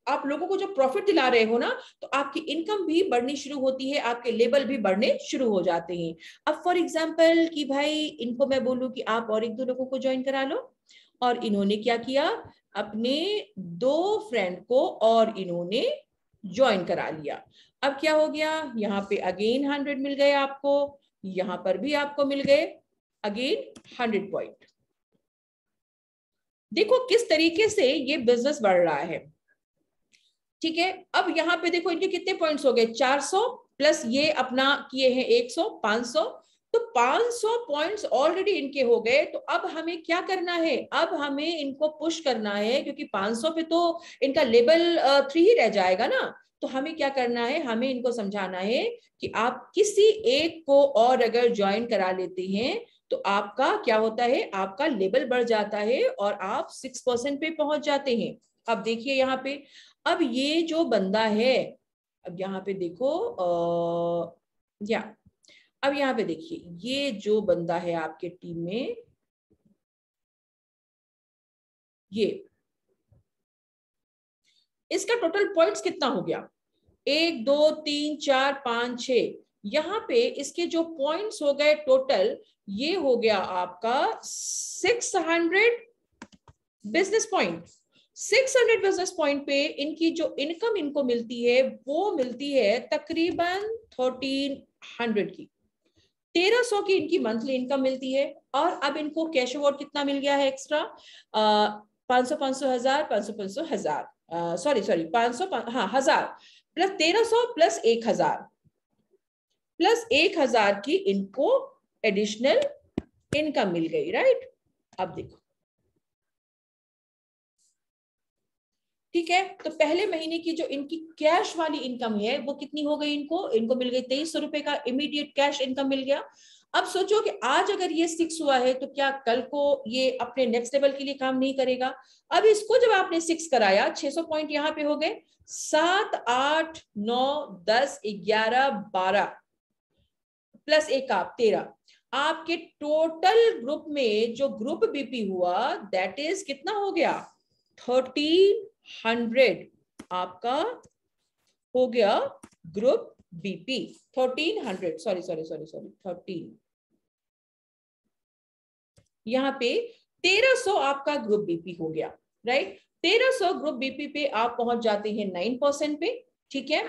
आप लोगों को जो प्रॉफिट दिला रहे हो ना तो आपकी इनकम भी बढ़नी शुरू होती है आपके लेवल भी बढ़ने शुरू हो जाते हैं अब फॉर एग्जाम्पल कि भाई इनको मैं बोलूँ कि आप और एक दो लोगों को ज्वाइन करा लो और इन्होंने क्या किया अपने दो फ्रेंड को और इन्होंने ज्वाइन करा लिया अब क्या हो गया यहाँ पे अगेन हंड्रेड मिल गए आपको यहां पर भी आपको मिल गए अगेन हंड्रेड पॉइंट देखो किस तरीके से ये बिजनेस बढ़ रहा है ठीक है अब यहाँ पे देखो इनके कितने पॉइंट्स हो गए 400 प्लस ये अपना किए हैं 100 500 तो 500 पॉइंट्स ऑलरेडी इनके हो गए तो अब हमें क्या करना है अब हमें इनको पुश करना है क्योंकि 500 पे तो इनका लेबल थ्री ही रह जाएगा ना तो हमें क्या करना है हमें इनको समझाना है कि आप किसी एक को और अगर ज्वाइन करा लेते हैं तो आपका क्या होता है आपका लेवल बढ़ जाता है और आप सिक्स परसेंट पे पहुंच जाते हैं अब देखिए यहाँ पे अब ये जो बंदा है अब यहाँ पे देखो अः या अब यहाँ पे देखिए ये जो बंदा है आपके टीम में ये इसका टोटल पॉइंट्स कितना हो गया एक दो तीन चार पांच छ यहाँ पे इसके जो पॉइंट्स हो गए टोटल ये हो गया आपका six hundred business point hundred business point पे इनकी जो इनकम इनको मिलती है वो मिलती है तकरीबन हंड्रेड की तेरह सौ की इनकी मंथली इनकम मिलती है और अब इनको कैश अवार्ड कितना मिल गया है एक्स्ट्रा पांच सौ पांच सौ हजार पांच सौ पांच सौ हजार सॉरी सॉरी पांच सौ हाँ हजार प्लस तेरह सौ प्लस एक हजार प्लस एक हजार की इनको एडिशनल इनकम मिल गई राइट अब देखो ठीक है तो पहले महीने की जो इनकी कैश वाली इनकम है वो कितनी हो गई इनको इनको मिल गई तेईस सौ रुपए का इमीडिएट कैश इनकम मिल गया अब सोचो कि आज अगर ये सिक्स हुआ है तो क्या कल को ये अपने नेक्स्ट लेवल के लिए काम नहीं करेगा अब इसको जब आपने सिक्स कराया 600 पॉइंट यहां पे हो गए सात आठ नौ दस ग्यारह बारह प्लस एक आप तेरह आपके टोटल ग्रुप में जो ग्रुप बीपी हुआ दैट इज कितना हो गया थर्टीन हंड्रेड आपका हो गया group BP thirteen hundred sorry sorry sorry sorry thirteen यहाँ पे 1300 आपका ग्रुप बीपी हो गया राइट 1300 ग्रुप बीपी पे आप पहुंच जाते हैं नाइन परसेंट पे ठीक है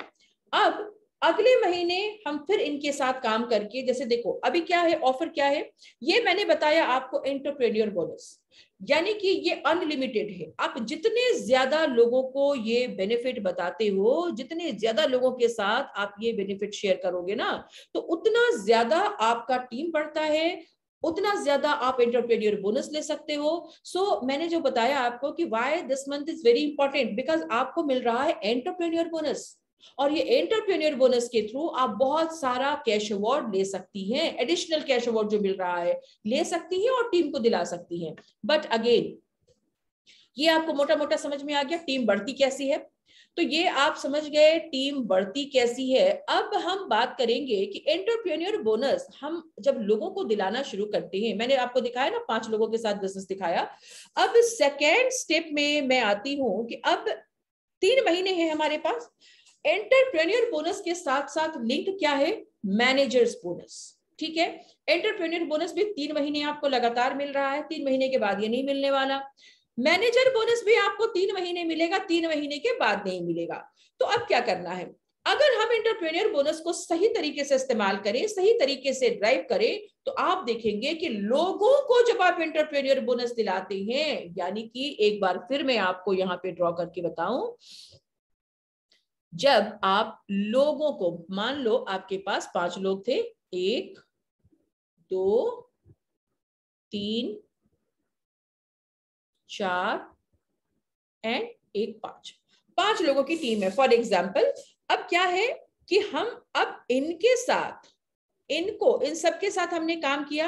अब अगले महीने हम फिर इनके साथ काम करके जैसे देखो अभी क्या है ऑफर क्या है ये मैंने बताया आपको एंटरप्रेन्योर बोनस यानी कि ये अनलिमिटेड है आप जितने ज्यादा लोगों को ये बेनिफिट बताते हो जितने ज्यादा लोगों के साथ आप ये बेनिफिट शेयर करोगे ना तो उतना ज्यादा आपका टीम बढ़ता है उतना ज्यादा आप इंटरप्रेन्योर बोनस ले सकते हो सो so, मैंने जो बताया आपको कि why this month is very important because आपको मिल रहा है एंटरप्रेन्योर बोनस और ये एंटरप्रेन्योर बोनस के थ्रू आप बहुत सारा कैश अवार्ड ले सकती हैं एडिशनल कैश अवार्ड जो मिल रहा है ले सकती हैं और टीम को दिला सकती हैं बट अगेन ये आपको मोटा मोटा समझ में आ गया टीम बढ़ती कैसी है तो ये आप समझ गए टीम बढ़ती कैसी है अब हम बात करेंगे कि एंटरप्रेन्योर बोनस हम जब लोगों को दिलाना शुरू करते हैं मैंने आपको दिखाया ना पांच लोगों के साथ बिजनेस दिखाया अब सेकेंड स्टेप में मैं आती हूं कि अब तीन महीने हैं हमारे पास एंटरप्रेन्योर बोनस के साथ साथ लिंक क्या है मैनेजर्स बोनस ठीक है एंटरप्रेन्योर बोनस भी तीन महीने आपको लगातार मिल रहा है तीन महीने के बाद ये नहीं मिलने वाला मैनेजर बोनस भी आपको तीन महीने मिलेगा तीन महीने के बाद नहीं मिलेगा तो अब क्या करना है अगर हम इंटरप्रेन्योर बोनस को सही तरीके से इस्तेमाल करें सही तरीके से ड्राइव करें तो आप देखेंगे कि लोगों को जब आप इंटरप्रेन्योर बोनस दिलाते हैं यानी कि एक बार फिर मैं आपको यहाँ पे ड्रॉ करके बताऊं जब आप लोगों को मान लो आपके पास पांच लोग थे एक दो तीन चार एंड एक पांच पांच लोगों की टीम है फॉर एग्जाम्पल अब क्या है कि हम अब इनके साथ इनको इन सबके साथ हमने काम किया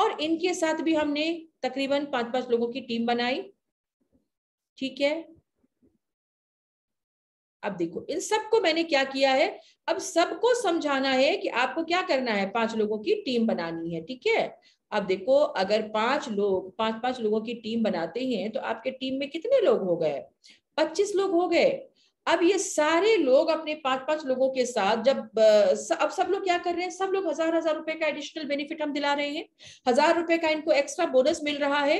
और इनके साथ भी हमने तकरीबन पांच पांच लोगों की टीम बनाई ठीक है अब देखो इन सबको मैंने क्या किया है अब सबको समझाना है कि आपको क्या करना है पांच लोगों की टीम बनानी है ठीक है अब देखो अगर पांच लोग पांच पांच लोगों की टीम बनाते हैं तो आपके टीम में कितने लोग हो गए पच्चीस लोग हो गए अब ये सारे लोग अपने पांच पांच लोगों के साथ जब अब सब लोग क्या कर रहे हैं सब लोग हजार हजार रुपए का एडिशनल बेनिफिट हम दिला रहे हैं हजार रुपए का इनको एक्स्ट्रा बोनस मिल रहा है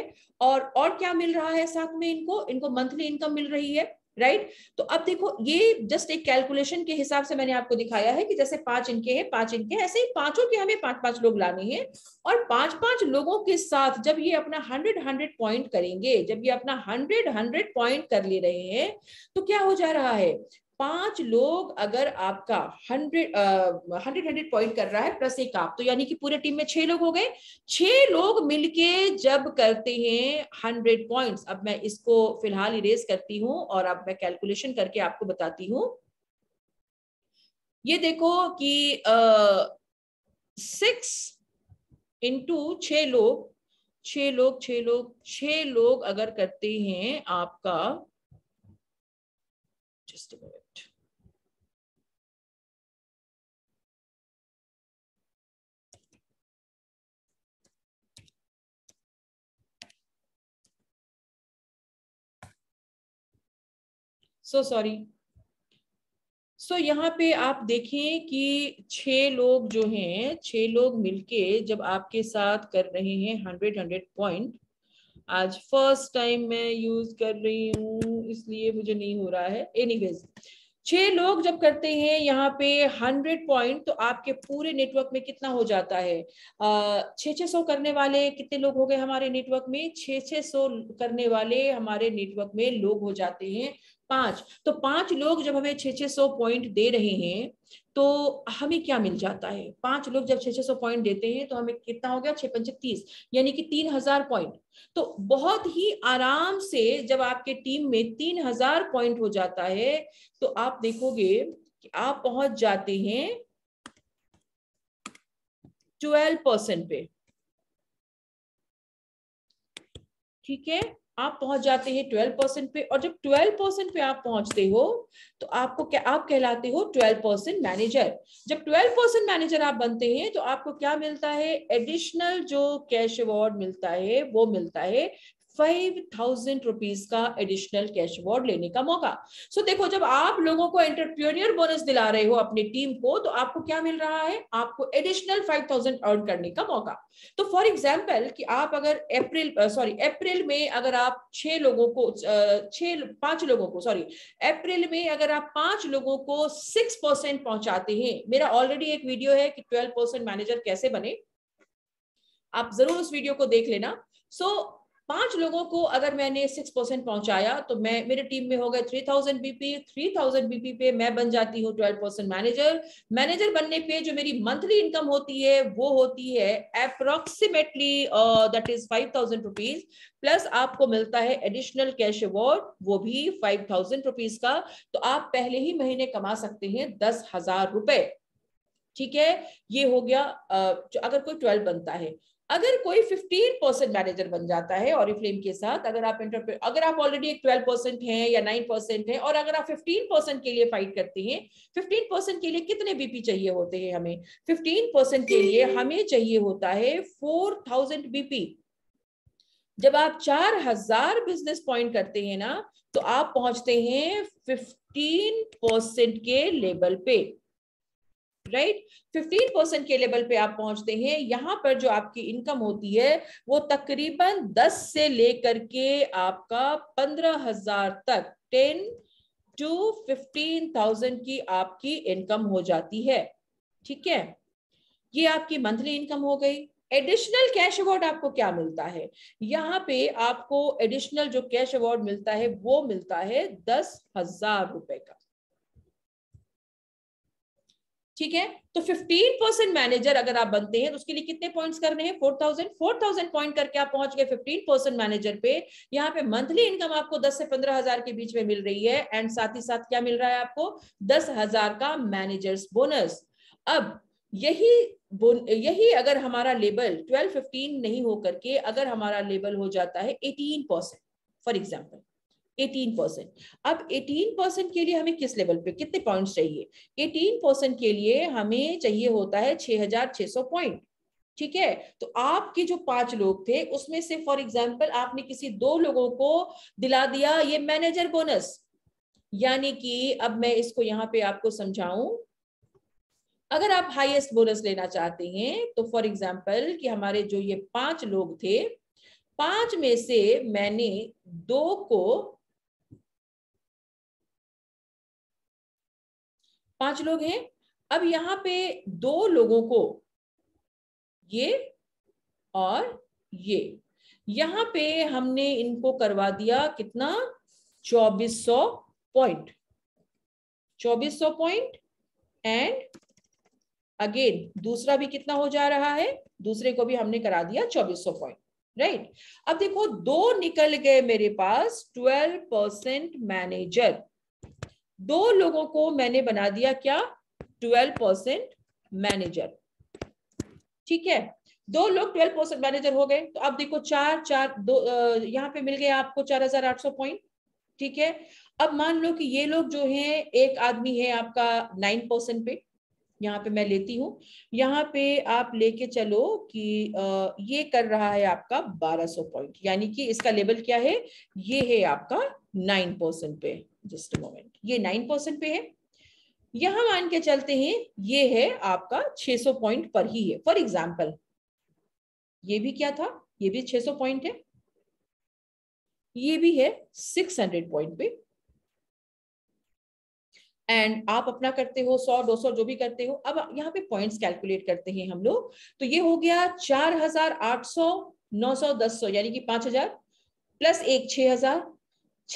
और और क्या मिल रहा है साथ में इनको इनको मंथली इनकम मिल रही है राइट right? तो अब देखो ये जस्ट एक कैलकुलेशन के हिसाब से मैंने आपको दिखाया है कि जैसे पांच इनके हैं पांच इनके ऐसे ही पांचों के हमें पांच पांच लोग लाने हैं और पांच पांच लोगों के साथ जब ये अपना हंड्रेड हंड्रेड पॉइंट करेंगे जब ये अपना हंड्रेड हंड्रेड पॉइंट कर ले रहे हैं तो क्या हो जा रहा है पांच लोग अगर आपका हंड्रेड हंड्रेड हंड्रेड पॉइंट कर रहा है प्लस एक आप तो यानी कि पूरे टीम में छह लोग हो गए छह लोग मिलके जब करते हैं हंड्रेड पॉइंट्स अब मैं इसको फिलहाल इरेज करती हूं और अब मैं कैलकुलेशन करके आपको बताती हूं ये देखो कि सिक्स इंटू छ लोग छह लोग छह लोग छह लोग अगर करते हैं आपका जस्ट सो सॉरी सो यहाँ पे आप देखें कि छह लोग जो हैं छह लोग मिलके जब आपके साथ कर रहे हैं हंड्रेड हंड्रेड पॉइंट आज फर्स्ट टाइम मैं यूज कर रही हूँ इसलिए मुझे नहीं हो रहा है एनीवेज छह लोग जब करते हैं यहाँ पे हंड्रेड पॉइंट तो आपके पूरे नेटवर्क में कितना हो जाता है छ छ सौ करने वाले कितने लोग हो गए हमारे नेटवर्क में छ छ सौ करने वाले हमारे नेटवर्क में लोग हो जाते हैं पांच तो पांच लोग जब हमें छह छह सौ पॉइंट दे रहे हैं तो हमें क्या मिल जाता है पांच लोग जब छह छह सौ पॉइंट देते हैं तो हमें कितना हो गया छह पंच तीस यानी कि तीन हजार पॉइंट तो बहुत ही आराम से जब आपके टीम में तीन हजार पॉइंट हो जाता है तो आप देखोगे कि आप पहुंच जाते हैं ट्वेल्व परसेंट पे ठीक है आप पहुंच जाते हैं ट्वेल्व परसेंट पे और जब ट्वेल्व परसेंट पे आप पहुंचते हो तो आपको क्या आप कहलाते हो ट्वेल्व परसेंट मैनेजर जब ट्वेल्व परसेंट मैनेजर आप बनते हैं तो आपको क्या मिलता है एडिशनल जो कैश अवार्ड मिलता है वो मिलता है फाइव थाउजेंड रुपीज का एडिशनल कैश अवार्ड लेने का मौका सो so, देखो जब आप लोगों को एंटरप्रेन्योर बोनस दिला रहे हो अपनी टीम को तो आपको क्या मिल रहा है आपको एडिशनल फाइव थाउजेंड अर्न करने का मौका तो फॉर एग्जाम्पल कि आप अगर अप्रैल सॉरी अप्रैल में अगर आप छह लोगों को छह पांच लोगों को सॉरी अप्रैल में अगर आप पांच लोगों को सिक्स परसेंट पहुंचाते हैं मेरा ऑलरेडी एक वीडियो है कि ट्वेल्व परसेंट मैनेजर कैसे बने आप जरूर उस वीडियो को देख लेना सो so, पांच लोगों को अगर मैंने सिक्स परसेंट पहुंचाया तो मैं मेरे टीम में हो गए three thousand BP three thousand BP पे मैं बन जाती हूँ ट्वेल्व परसेंट मैनेजर मैनेजर बनने पे जो मेरी मंथली इनकम होती है वो होती है approximately that is five thousand rupees plus आपको मिलता है एडिशनल कैश अवॉर्ड वो भी फाइव थाउजेंड रुपीज का तो आप पहले ही महीने कमा सकते हैं दस हजार रुपए ठीक है ये हो गया uh, अगर कोई ट्वेल्व बनता है अगर कोई 15 परसेंट मैनेजर बन जाता है और फ्लेम के साथ अगर आप इंटर अगर आप ऑलरेडी एक 12 परसेंट है या 9 परसेंट है और अगर आप 15 परसेंट के लिए फाइट करते हैं 15 परसेंट के लिए कितने बीपी चाहिए होते हैं हमें 15 परसेंट के लिए हमें चाहिए होता है 4000 बीपी जब आप 4000 बिजनेस पॉइंट करते हैं ना तो आप पहुंचते हैं फिफ्टीन के लेवल पे राइट फिफ्टीन परसेंट के लेवल पे आप पहुंचते हैं यहाँ पर जो आपकी इनकम होती है वो तकरीबन दस से लेकर के आपका पंद्रह हजार तक टेन टू फिफ्टीन थाउजेंड की आपकी इनकम हो जाती है ठीक है ये आपकी मंथली इनकम हो गई एडिशनल कैश अवार्ड आपको क्या मिलता है यहाँ पे आपको एडिशनल जो कैश अवार्ड मिलता है वो मिलता है दस हजार रुपए का ठीक है तो 15 परसेंट मैनेजर अगर आप बनते हैं तो उसके लिए कितने पॉइंट्स करने हैं 4000 4000 पॉइंट करके आप पहुंच गए 15 परसेंट मैनेजर पे यहाँ पे मंथली इनकम आपको 10 से हजार के बीच में मिल रही है एंड साथ ही साथ क्या मिल रहा है आपको दस हजार का मैनेजर्स बोनस अब यही यही अगर हमारा लेबल ट्वेल्व फिफ्टीन नहीं हो करके अगर हमारा लेबल हो जाता है eighteen percent for example 18 percent अब 18 परसेंट के लिए हमें किस लेवल पे कितने पॉइंट्स चाहिए 18 परसेंट के लिए हमें चाहिए होता है 6600 पॉइंट ठीक है तो आपके जो पांच लोग थे उसमें से फॉर एग्जाम्पल आपने किसी दो लोगों को दिला दिया ये मैनेजर बोनस यानी कि अब मैं इसको यहाँ पे आपको समझाऊं अगर आप हाईएस्ट बोनस लेना चाहते हैं तो फॉर एग्जाम्पल कि हमारे जो ये पांच लोग थे पांच में से मैंने दो को पांच लोग हैं अब यहाँ पे दो लोगों को ये और ये यहाँ पे हमने इनको करवा दिया कितना चौबीस सौ पॉइंट चौबीस सौ पॉइंट एंड अगेन दूसरा भी कितना हो जा रहा है दूसरे को भी हमने करा दिया चौबीस सौ पॉइंट राइट अब देखो दो निकल गए मेरे पास ट्वेल्व परसेंट मैनेजर दो लोगों को मैंने बना दिया क्या ट्वेल्व परसेंट मैनेजर ठीक है दो लोग ट्वेल्व परसेंट मैनेजर हो गए तो अब देखो चार चार दो यहाँ पे मिल गए आपको चार हजार आठ सौ पॉइंट ठीक है अब मान लो कि ये लोग जो है एक आदमी है आपका नाइन परसेंट पे यहाँ पे मैं लेती हूँ यहाँ पे आप लेके चलो कि ये कर रहा है आपका 1200 पॉइंट यानी कि इसका लेवल क्या है ये है आपका नाइन परसेंट पे जस्ट मोमेंट ये नाइन परसेंट पे है यहां मान के चलते हैं ये है आपका 600 पॉइंट पर ही है फॉर एग्जाम्पल ये भी क्या था ये भी 600 पॉइंट है ये भी है 600 पॉइंट पे एंड आप अपना करते हो 100 200 जो भी करते हो अब यहाँ पे पॉइंट्स कैलकुलेट करते हैं हम लोग तो ये हो गया 4800 900 1000 यानी कि 5000 प्लस एक 6000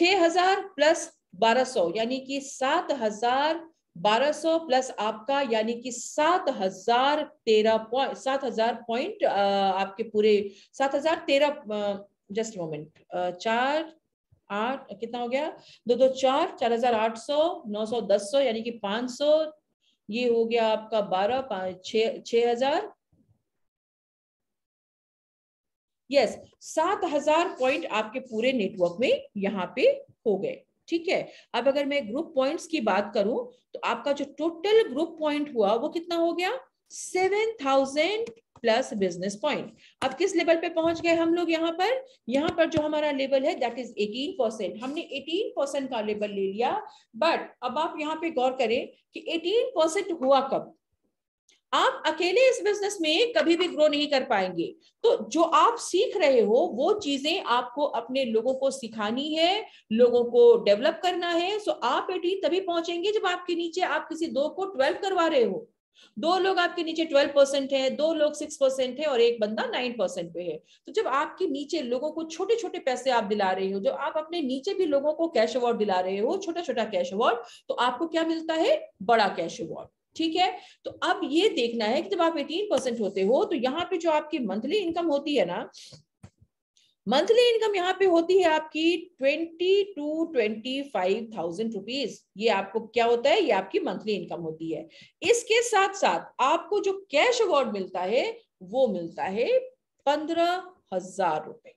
6000 प्लस 1200 यानी कि 7000 सौ प्लस आपका यानी कि 7013 पॉइंट हजार पॉइंट आपके पूरे 7013 जस्ट मोमेंट चार आठ कितना हो गया दो दो चार चार हजार आठ सौ नौ सौ दस सौ यानी कि पांच सौ ये हो गया आपका बारह छ हजार यस सात हजार पॉइंट आपके पूरे नेटवर्क में यहाँ पे हो गए ठीक है अब अगर मैं ग्रुप पॉइंट्स की बात करूं तो आपका जो टोटल ग्रुप पॉइंट हुआ वो कितना हो गया seven thousand plus business point अब किस लेवल पे पहुंच गए हम लोग यहाँ पर यहाँ पर जो हमारा लेवल है दैट इज एटीन परसेंट हमने एटीन परसेंट का लेवल ले लिया बट अब आप यहाँ पे गौर करें कि एटीन परसेंट हुआ कब आप अकेले इस बिजनेस में कभी भी ग्रो नहीं कर पाएंगे तो जो आप सीख रहे हो वो चीजें आपको अपने लोगों को सिखानी है लोगों को डेवलप करना है सो आप एटीन तभी पहुंचेंगे जब आपके नीचे आप किसी दो को ट्वेल्व करवा रहे हो दो लोग आपके नीचे ट्वेल्व परसेंट है दो लोग सिक्स परसेंट है और एक बंदा नाइन परसेंट पे है तो जब आपके नीचे लोगों को छोटे छोटे पैसे आप दिला रहे हो जब आप अपने नीचे भी लोगों को कैश अवार्ड दिला रहे हो छोटा छोटा कैश अवार्ड तो आपको क्या मिलता है बड़ा कैश अवार्ड ठीक है तो अब ये देखना है कि जब आप एटीन परसेंट होते हो तो यहाँ पे जो आपकी मंथली इनकम होती है ना मंथली इनकम यहाँ पे होती है आपकी twenty two twenty five thousand rupees ये आपको क्या होता है ये आपकी मंथली इनकम होती है इसके साथ साथ आपको जो कैश अवार्ड मिलता है वो मिलता है पंद्रह हजार रुपए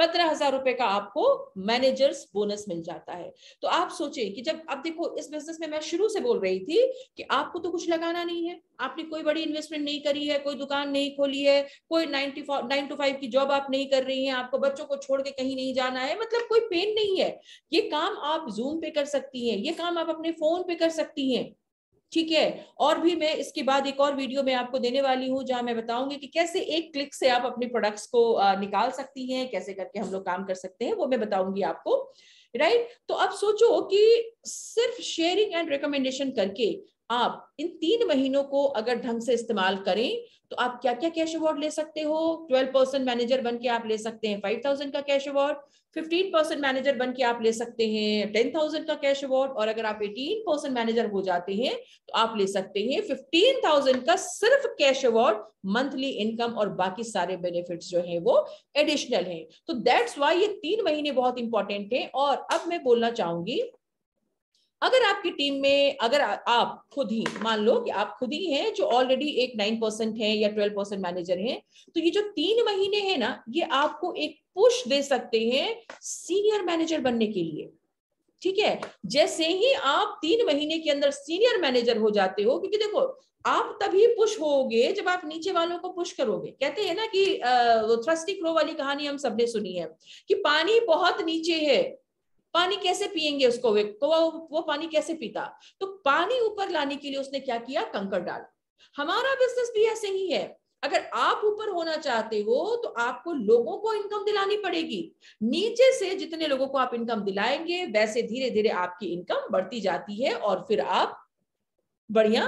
पंद्रह हजार रुपए का आपको मैनेजर्स बोनस मिल जाता है तो आप सोचे कि जब अब देखो इस बिजनेस में मैं शुरू से बोल रही थी कि आपको तो कुछ लगाना नहीं है आपने कोई बड़ी इन्वेस्टमेंट नहीं करी है कोई दुकान नहीं खोली है कोई नाइनटी नाइन टू फाइव की जॉब आप नहीं कर रही है आपको बच्चों को छोड़ के कहीं नहीं जाना है मतलब कोई पेन नहीं है ये काम आप जूम पे कर सकती हैं ये काम आप अपने फोन पे कर सकती हैं ठीक है और भी मैं इसके बाद एक और वीडियो में आपको देने वाली हूँ जहां मैं बताऊंगी कि कैसे एक क्लिक से आप अपने प्रोडक्ट्स को निकाल सकती हैं कैसे करके हम लोग काम कर सकते हैं वो मैं बताऊंगी आपको राइट तो अब सोचो कि सिर्फ शेयरिंग एंड रिकमेंडेशन करके आप इन तीन महीनों को अगर ढंग से इस्तेमाल करें तो आप क्या क्या कैश अवार्ड ले सकते हो ट्वेल्व परसेंट मैनेजर बन के आप ले सकते हैं फाइव थाउजेंड का cash award fifteen percent manager बन के आप ले सकते हैं टेन थाउजेंड का कैश अवार्ड और अगर आप एटीन परसेंट मैनेजर हो जाते हैं तो आप ले सकते हैं फिफ्टीन थाउजेंड का सिर्फ कैश अवार्ड मंथली इनकम और बाकी सारे बेनिफिट्स जो हैं वो एडिशनल हैं तो दैट्स वाई ये तीन महीने बहुत इंपॉर्टेंट हैं और अब मैं बोलना चाहूंगी अगर आपकी टीम में अगर आ, आप खुद ही मान लो कि आप खुद ही हैं जो ऑलरेडी एक नाइन परसेंट है या ट्वेल्व परसेंट मैनेजर हैं तो ये जो तीन महीने हैं ना ये आपको एक पुश दे सकते हैं सीनियर मैनेजर बनने के लिए ठीक है जैसे ही आप तीन महीने के अंदर सीनियर मैनेजर हो जाते हो क्योंकि देखो आप तभी पुश होगे जब आप नीचे वालों को पुश करोगे कहते हैं ना कि थ्रस्टी क्रो वाली कहानी हम सबने सुनी है कि पानी बहुत नीचे है पानी कैसे पिएंगे उसको वे तो वो, वो पानी कैसे पीता तो पानी ऊपर लाने के लिए उसने क्या किया कंकड़ डाला हमारा बिजनेस भी ऐसे ही है अगर आप ऊपर होना चाहते हो तो आपको लोगों को इनकम दिलानी पड़ेगी नीचे से जितने लोगों को आप इनकम दिलाएंगे वैसे धीरे धीरे आपकी इनकम बढ़ती जाती है और फिर आप बढ़िया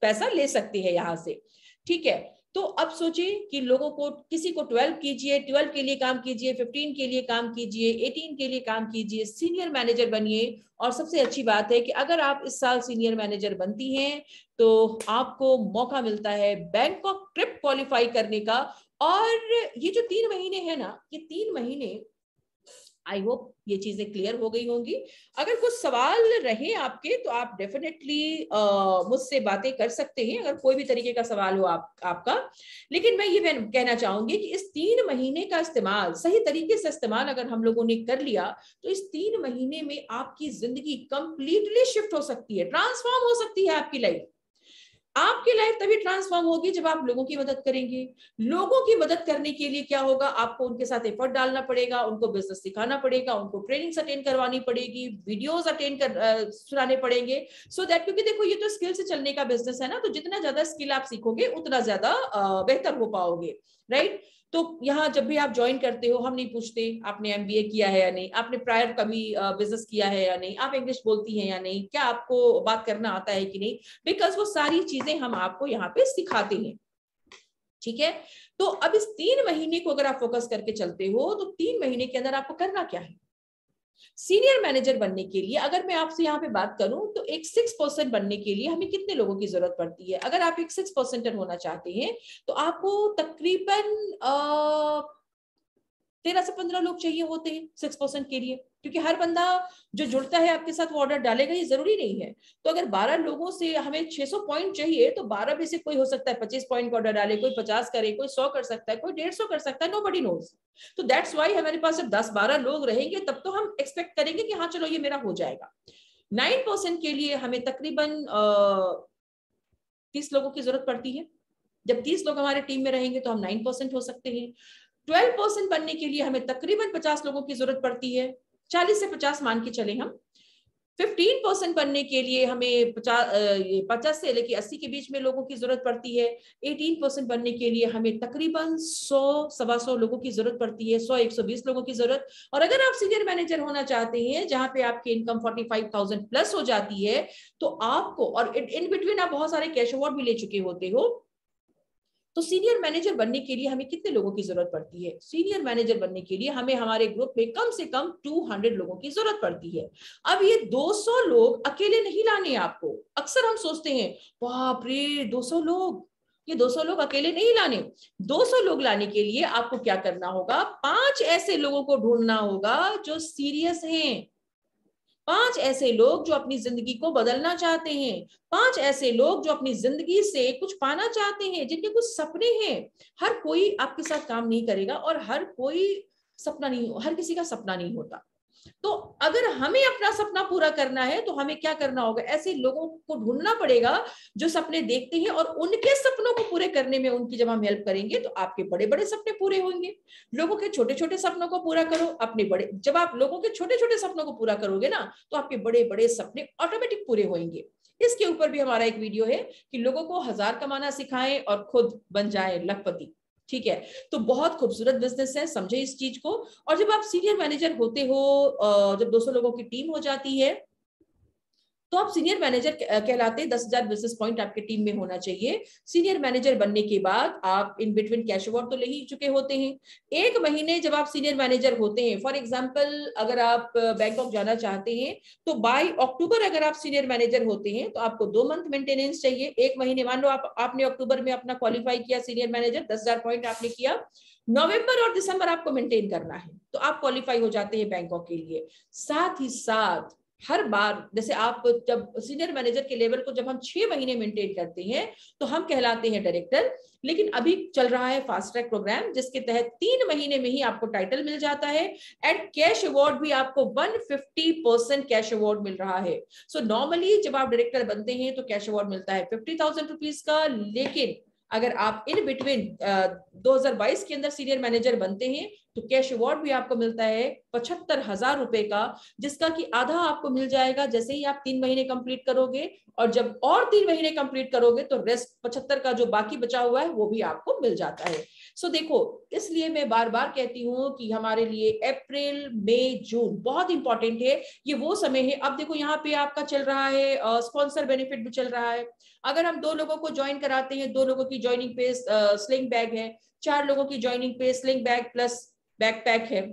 पैसा ले सकते हैं यहां से ठीक है तो अब सोचिए कि लोगों को किसी को ट्वेल्व कीजिए ट्वेल्व के लिए काम कीजिए फिफ्टीन के लिए काम कीजिए एटीन के लिए काम कीजिए सीनियर मैनेजर बनिए और सबसे अच्छी बात है कि अगर आप इस साल सीनियर मैनेजर बनती हैं तो आपको मौका मिलता है बैंक ऑफ ट्रिप क्वालिफाई करने का और ये जो तीन महीने हैं ना ये तीन महीने आई होप ये चीजें क्लियर हो गई होंगी अगर कुछ सवाल रहे आपके तो आप डेफिनेटली मुझसे बातें कर सकते हैं अगर कोई भी तरीके का सवाल हो आप आपका लेकिन मैं ये कहना चाहूंगी कि इस तीन महीने का इस्तेमाल सही तरीके से इस्तेमाल अगर हम लोगों ने कर लिया तो इस तीन महीने में आपकी जिंदगी कंप्लीटली शिफ्ट हो सकती है ट्रांसफॉर्म हो सकती है आपकी लाइफ आपकी लाइफ तभी ट्रांसफॉर्म होगी जब आप लोगों की मदद करेंगे लोगों की मदद करने के लिए क्या होगा आपको उनके साथ एफर्ट डालना पड़ेगा उनको बिजनेस सिखाना पड़ेगा उनको ट्रेनिंग्स अटेंड करवानी पड़ेगी वीडियोस अटेंड कर सुनाने पड़ेंगे सो so दैट क्योंकि देखो ये तो स्किल से चलने का बिजनेस है ना तो जितना ज्यादा स्किल आप सीखोगे उतना ज्यादा बेहतर हो पाओगे राइट right? तो यहाँ जब भी आप ज्वाइन करते हो हम नहीं पूछते आपने एम किया है या नहीं आपने प्रायर कभी बिजनेस किया है या नहीं आप इंग्लिश बोलती हैं या नहीं क्या आपको बात करना आता है कि नहीं बिकॉज वो सारी चीजें हम आपको यहाँ पे सिखाते हैं ठीक है तो अब इस तीन महीने को अगर आप फोकस करके चलते हो तो तीन महीने के अंदर आपको करना क्या है सीनियर मैनेजर बनने के लिए अगर मैं आपसे यहाँ पे बात करूं तो एक सिक्स परसेंट बनने के लिए हमें कितने लोगों की जरूरत पड़ती है अगर आप एक सिक्स परसेंटर होना चाहते हैं तो आपको तकरीबन तेरह से पंद्रह लोग चाहिए होते हैं सिक्स परसेंट के लिए क्योंकि हर बंदा जो जुड़ता है आपके साथ वो ऑर्डर डालेगा ये जरूरी नहीं है तो अगर 12 लोगों से हमें 600 पॉइंट चाहिए तो 12 में से कोई हो सकता है 25 पॉइंट का ऑर्डर डाले कोई 50 करे कोई 100 कर सकता है कोई 150 कर सकता है नो बडी नोज तो दैट्स वाई हमारे पास जब दस बारह लोग रहेंगे तब तो हम एक्सपेक्ट करेंगे कि हाँ चलो ये मेरा हो जाएगा नाइन परसेंट के लिए हमें तकरीबन तीस लोगों की जरूरत पड़ती है जब तीस लोग हमारे टीम में रहेंगे तो हम नाइन परसेंट हो सकते हैं ट्वेल्व परसेंट बनने के लिए हमें तकरीबन पचास लोगों की जरूरत पड़ती है चालीस से पचास मान के चले हम फिफ्टीन परसेंट बनने के लिए हमें पचास पचास से लेकिन अस्सी के बीच में लोगों की जरूरत पड़ती है एटीन परसेंट बनने के लिए हमें तकरीबन सौ सवा सौ लोगों की जरूरत पड़ती है सौ एक सौ बीस लोगों की जरूरत और अगर आप सीनियर मैनेजर होना चाहते हैं जहां पे आपकी income forty five thousand plus हो जाती है तो आपको और इन बिटवीन आप बहुत सारे कैश अवार्ड भी ले चुके होते हो तो सीनियर मैनेजर बनने के लिए हमें कितने लोगों की जरूरत पड़ती है सीनियर मैनेजर बनने के लिए हमें हमारे ग्रुप में कम से कम 200 लोगों की जरूरत पड़ती है अब ये 200 लोग अकेले नहीं लाने आपको अक्सर हम सोचते हैं बाप रे 200 लोग ये 200 लोग अकेले नहीं लाने 200 लोग लाने के लिए आपको क्या करना होगा पांच ऐसे लोगों को ढूंढना होगा जो सीरियस हैं पांच ऐसे लोग जो अपनी जिंदगी को बदलना चाहते हैं पांच ऐसे लोग जो अपनी जिंदगी से कुछ पाना चाहते हैं जिनके कुछ सपने हैं हर कोई आपके साथ काम नहीं करेगा और हर कोई सपना नहीं हर किसी का सपना नहीं होता तो अगर हमें अपना सपना पूरा करना है तो हमें क्या करना होगा ऐसे लोगों को ढूंढना पड़ेगा जो सपने देखते हैं और उनके सपनों को पूरे करने में उनकी जब हम हेल्प करेंगे तो आपके बड़े बड़े सपने पूरे होंगे लोगों के छोटे छोटे सपनों को पूरा करो अपने बड़े जब आप लोगों के छोटे छोटे सपनों को पूरा करोगे ना तो आपके बड़े बड़े सपने ऑटोमेटिक पूरे होंगे इसके ऊपर भी हमारा एक वीडियो है कि लोगों को हजार कमाना सिखाएं और खुद बन जाए लखपति ठीक है तो बहुत खूबसूरत बिजनेस है समझे इस चीज को और जब आप सीनियर मैनेजर होते हो जब 200 लोगों की टीम हो जाती है तो आप सीनियर मैनेजर कहलाते दस हजार बिजनेस पॉइंट आपके टीम में होना चाहिए सीनियर मैनेजर बनने के बाद आप इन बिटवीन कैश अवार्ड तो ले ही चुके होते हैं एक महीने जब आप सीनियर मैनेजर होते हैं फॉर एग्जाम्पल अगर आप बैंकॉक जाना चाहते हैं तो बाई अक्टूबर अगर आप सीनियर मैनेजर होते हैं तो आपको दो मंथ मेंटेनेंस चाहिए एक महीने मान लो आप आपने अक्टूबर में अपना क्वालिफाई किया सीनियर मैनेजर दस हजार पॉइंट आपने किया नवंबर और दिसंबर आपको मेंटेन करना है तो आप क्वालिफाई हो जाते हैं बैंकॉक के लिए साथ ही साथ हर बार जैसे आप जब सीनियर मैनेजर के लेवल को जब हम छह महीने मेंटेन करते हैं तो हम कहलाते हैं डायरेक्टर लेकिन अभी चल रहा है फास्ट ट्रैक प्रोग्राम जिसके तहत तीन महीने में ही आपको टाइटल मिल जाता है एंड कैश अवार्ड भी आपको 150 परसेंट कैश अवार्ड मिल रहा है सो so, नॉर्मली जब आप डायरेक्टर बनते हैं तो कैश अवार्ड मिलता है फिफ्टी थाउजेंड रुपीज का लेकिन अगर आप इन बिटवीन दो के अंदर सीनियर मैनेजर बनते हैं तो कैश अवार्ड भी आपको मिलता है पचहत्तर हजार रुपए का जिसका कि आधा आपको मिल जाएगा जैसे ही आप तीन महीने कंप्लीट करोगे और जब और तीन महीने कंप्लीट करोगे तो रेस्ट पचहत्तर का जो बाकी बचा हुआ है वो भी आपको मिल जाता है सो so, देखो इसलिए मैं बार बार कहती हूँ कि हमारे लिए अप्रैल मई जून बहुत इंपॉर्टेंट है ये वो समय है अब देखो यहाँ पे आपका चल रहा है स्पॉन्सर बेनिफिट भी चल रहा है अगर हम दो लोगों को ज्वाइन कराते हैं दो लोगों की ज्वाइनिंग पे स्लिंग बैग है चार लोगों की ज्वाइनिंग पे स्लिंग बैग प्लस बैकपैक है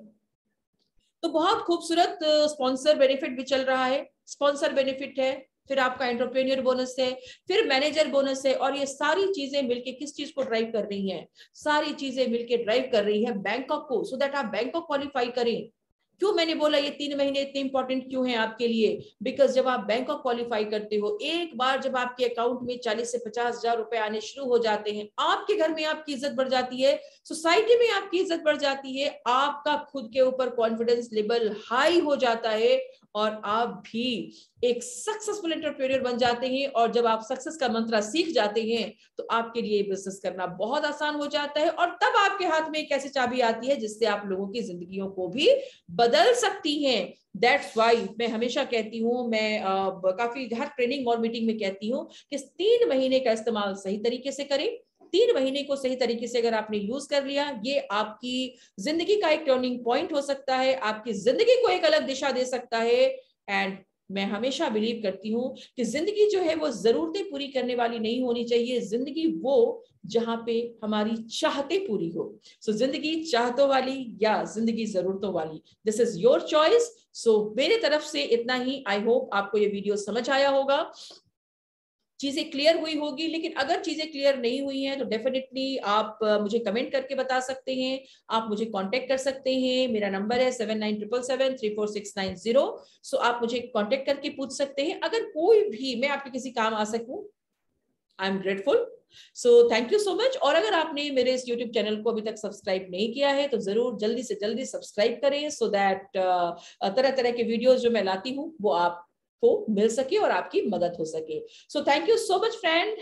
तो बहुत खूबसूरत स्पॉन्सर बेनिफिट भी चल रहा है स्पॉन्सर बेनिफिट है फिर आपका एंटरप्रेन्योर बोनस है फिर मैनेजर बोनस है और ये सारी चीजें मिलके किस चीज को ड्राइव कर रही है सारी चीजें मिलके ड्राइव कर रही है बैंकॉक को सो so दैट आप बैंकॉक क्वालिफाई करें क्यों मैंने बोला ये तीन महीने इतने इंपॉर्टेंट क्यों है आपके लिए बिकॉज जब आप बैंक ऑफ क्वालिफाई करते हो एक बार जब आपके अकाउंट में चालीस से पचास हजार रुपए आने शुरू हो जाते हैं आपके घर में आपकी इज्जत बढ़ जाती है सोसाइटी में आपकी इज्जत बढ़ जाती है आपका खुद के ऊपर कॉन्फिडेंस लेवल हाई हो जाता है और आप भी एक सक्सेसफुल एंटरप्रेन्योर बन जाते हैं और जब आप सक्सेस का मंत्र सीख जाते हैं तो आपके लिए बिजनेस करना बहुत आसान हो जाता है और तब आपके हाथ में एक ऐसी चाबी आती है जिससे आप लोगों की जिंदगियों को भी बदल सकती हैं दैट्स वाई मैं हमेशा कहती हूँ मैं आ, काफी हर ट्रेनिंग और मीटिंग में कहती हूँ कि तीन महीने का इस्तेमाल सही तरीके से करें तीन महीने को सही तरीके से अगर आपने यूज कर लिया ये आपकी जिंदगी का एक टर्निंग पॉइंट हो सकता है आपकी जिंदगी को एक अलग दिशा दे सकता है एंड मैं हमेशा बिलीव करती हूँ कि जिंदगी जो है वो जरूरतें पूरी करने वाली नहीं होनी चाहिए जिंदगी वो जहाँ पे हमारी चाहते पूरी हो सो so, जिंदगी चाहतों वाली या जिंदगी जरूरतों वाली this is your choice so मेरे तरफ से इतना ही आई होप आपको ये वीडियो समझ आया होगा चीजें क्लियर हुई होगी लेकिन अगर चीजें क्लियर नहीं हुई हैं तो डेफिनेटली आप मुझे कमेंट करके बता सकते हैं आप मुझे कांटेक्ट कर सकते हैं मेरा नंबर है seven nine triple seven three four six nine zero so आप मुझे कांटेक्ट करके पूछ सकते हैं अगर कोई भी मैं आपके किसी काम आ सकूं I am grateful so thank you so much और अगर आपने मेरे इस यूट्यूब चैनल को अभी तक सब्सक्राइब नहीं किया है तो जरूर जल्दी से जल्दी सब्सक्राइब करें सो so दैट uh, तरह तरह के वीडियोस जो मैं लाती हूँ वो आप को मिल सके और आपकी मदद हो सके so thank you so much friend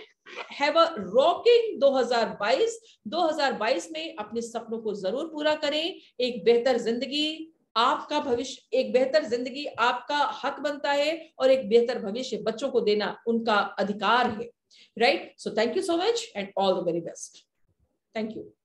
have a rocking 2022 2022 में अपने सपनों को जरूर पूरा करें एक बेहतर जिंदगी आपका भविष्य एक बेहतर जिंदगी आपका हक बनता है और एक बेहतर भविष्य बच्चों को देना उनका अधिकार है right so thank you so much and all the very best thank you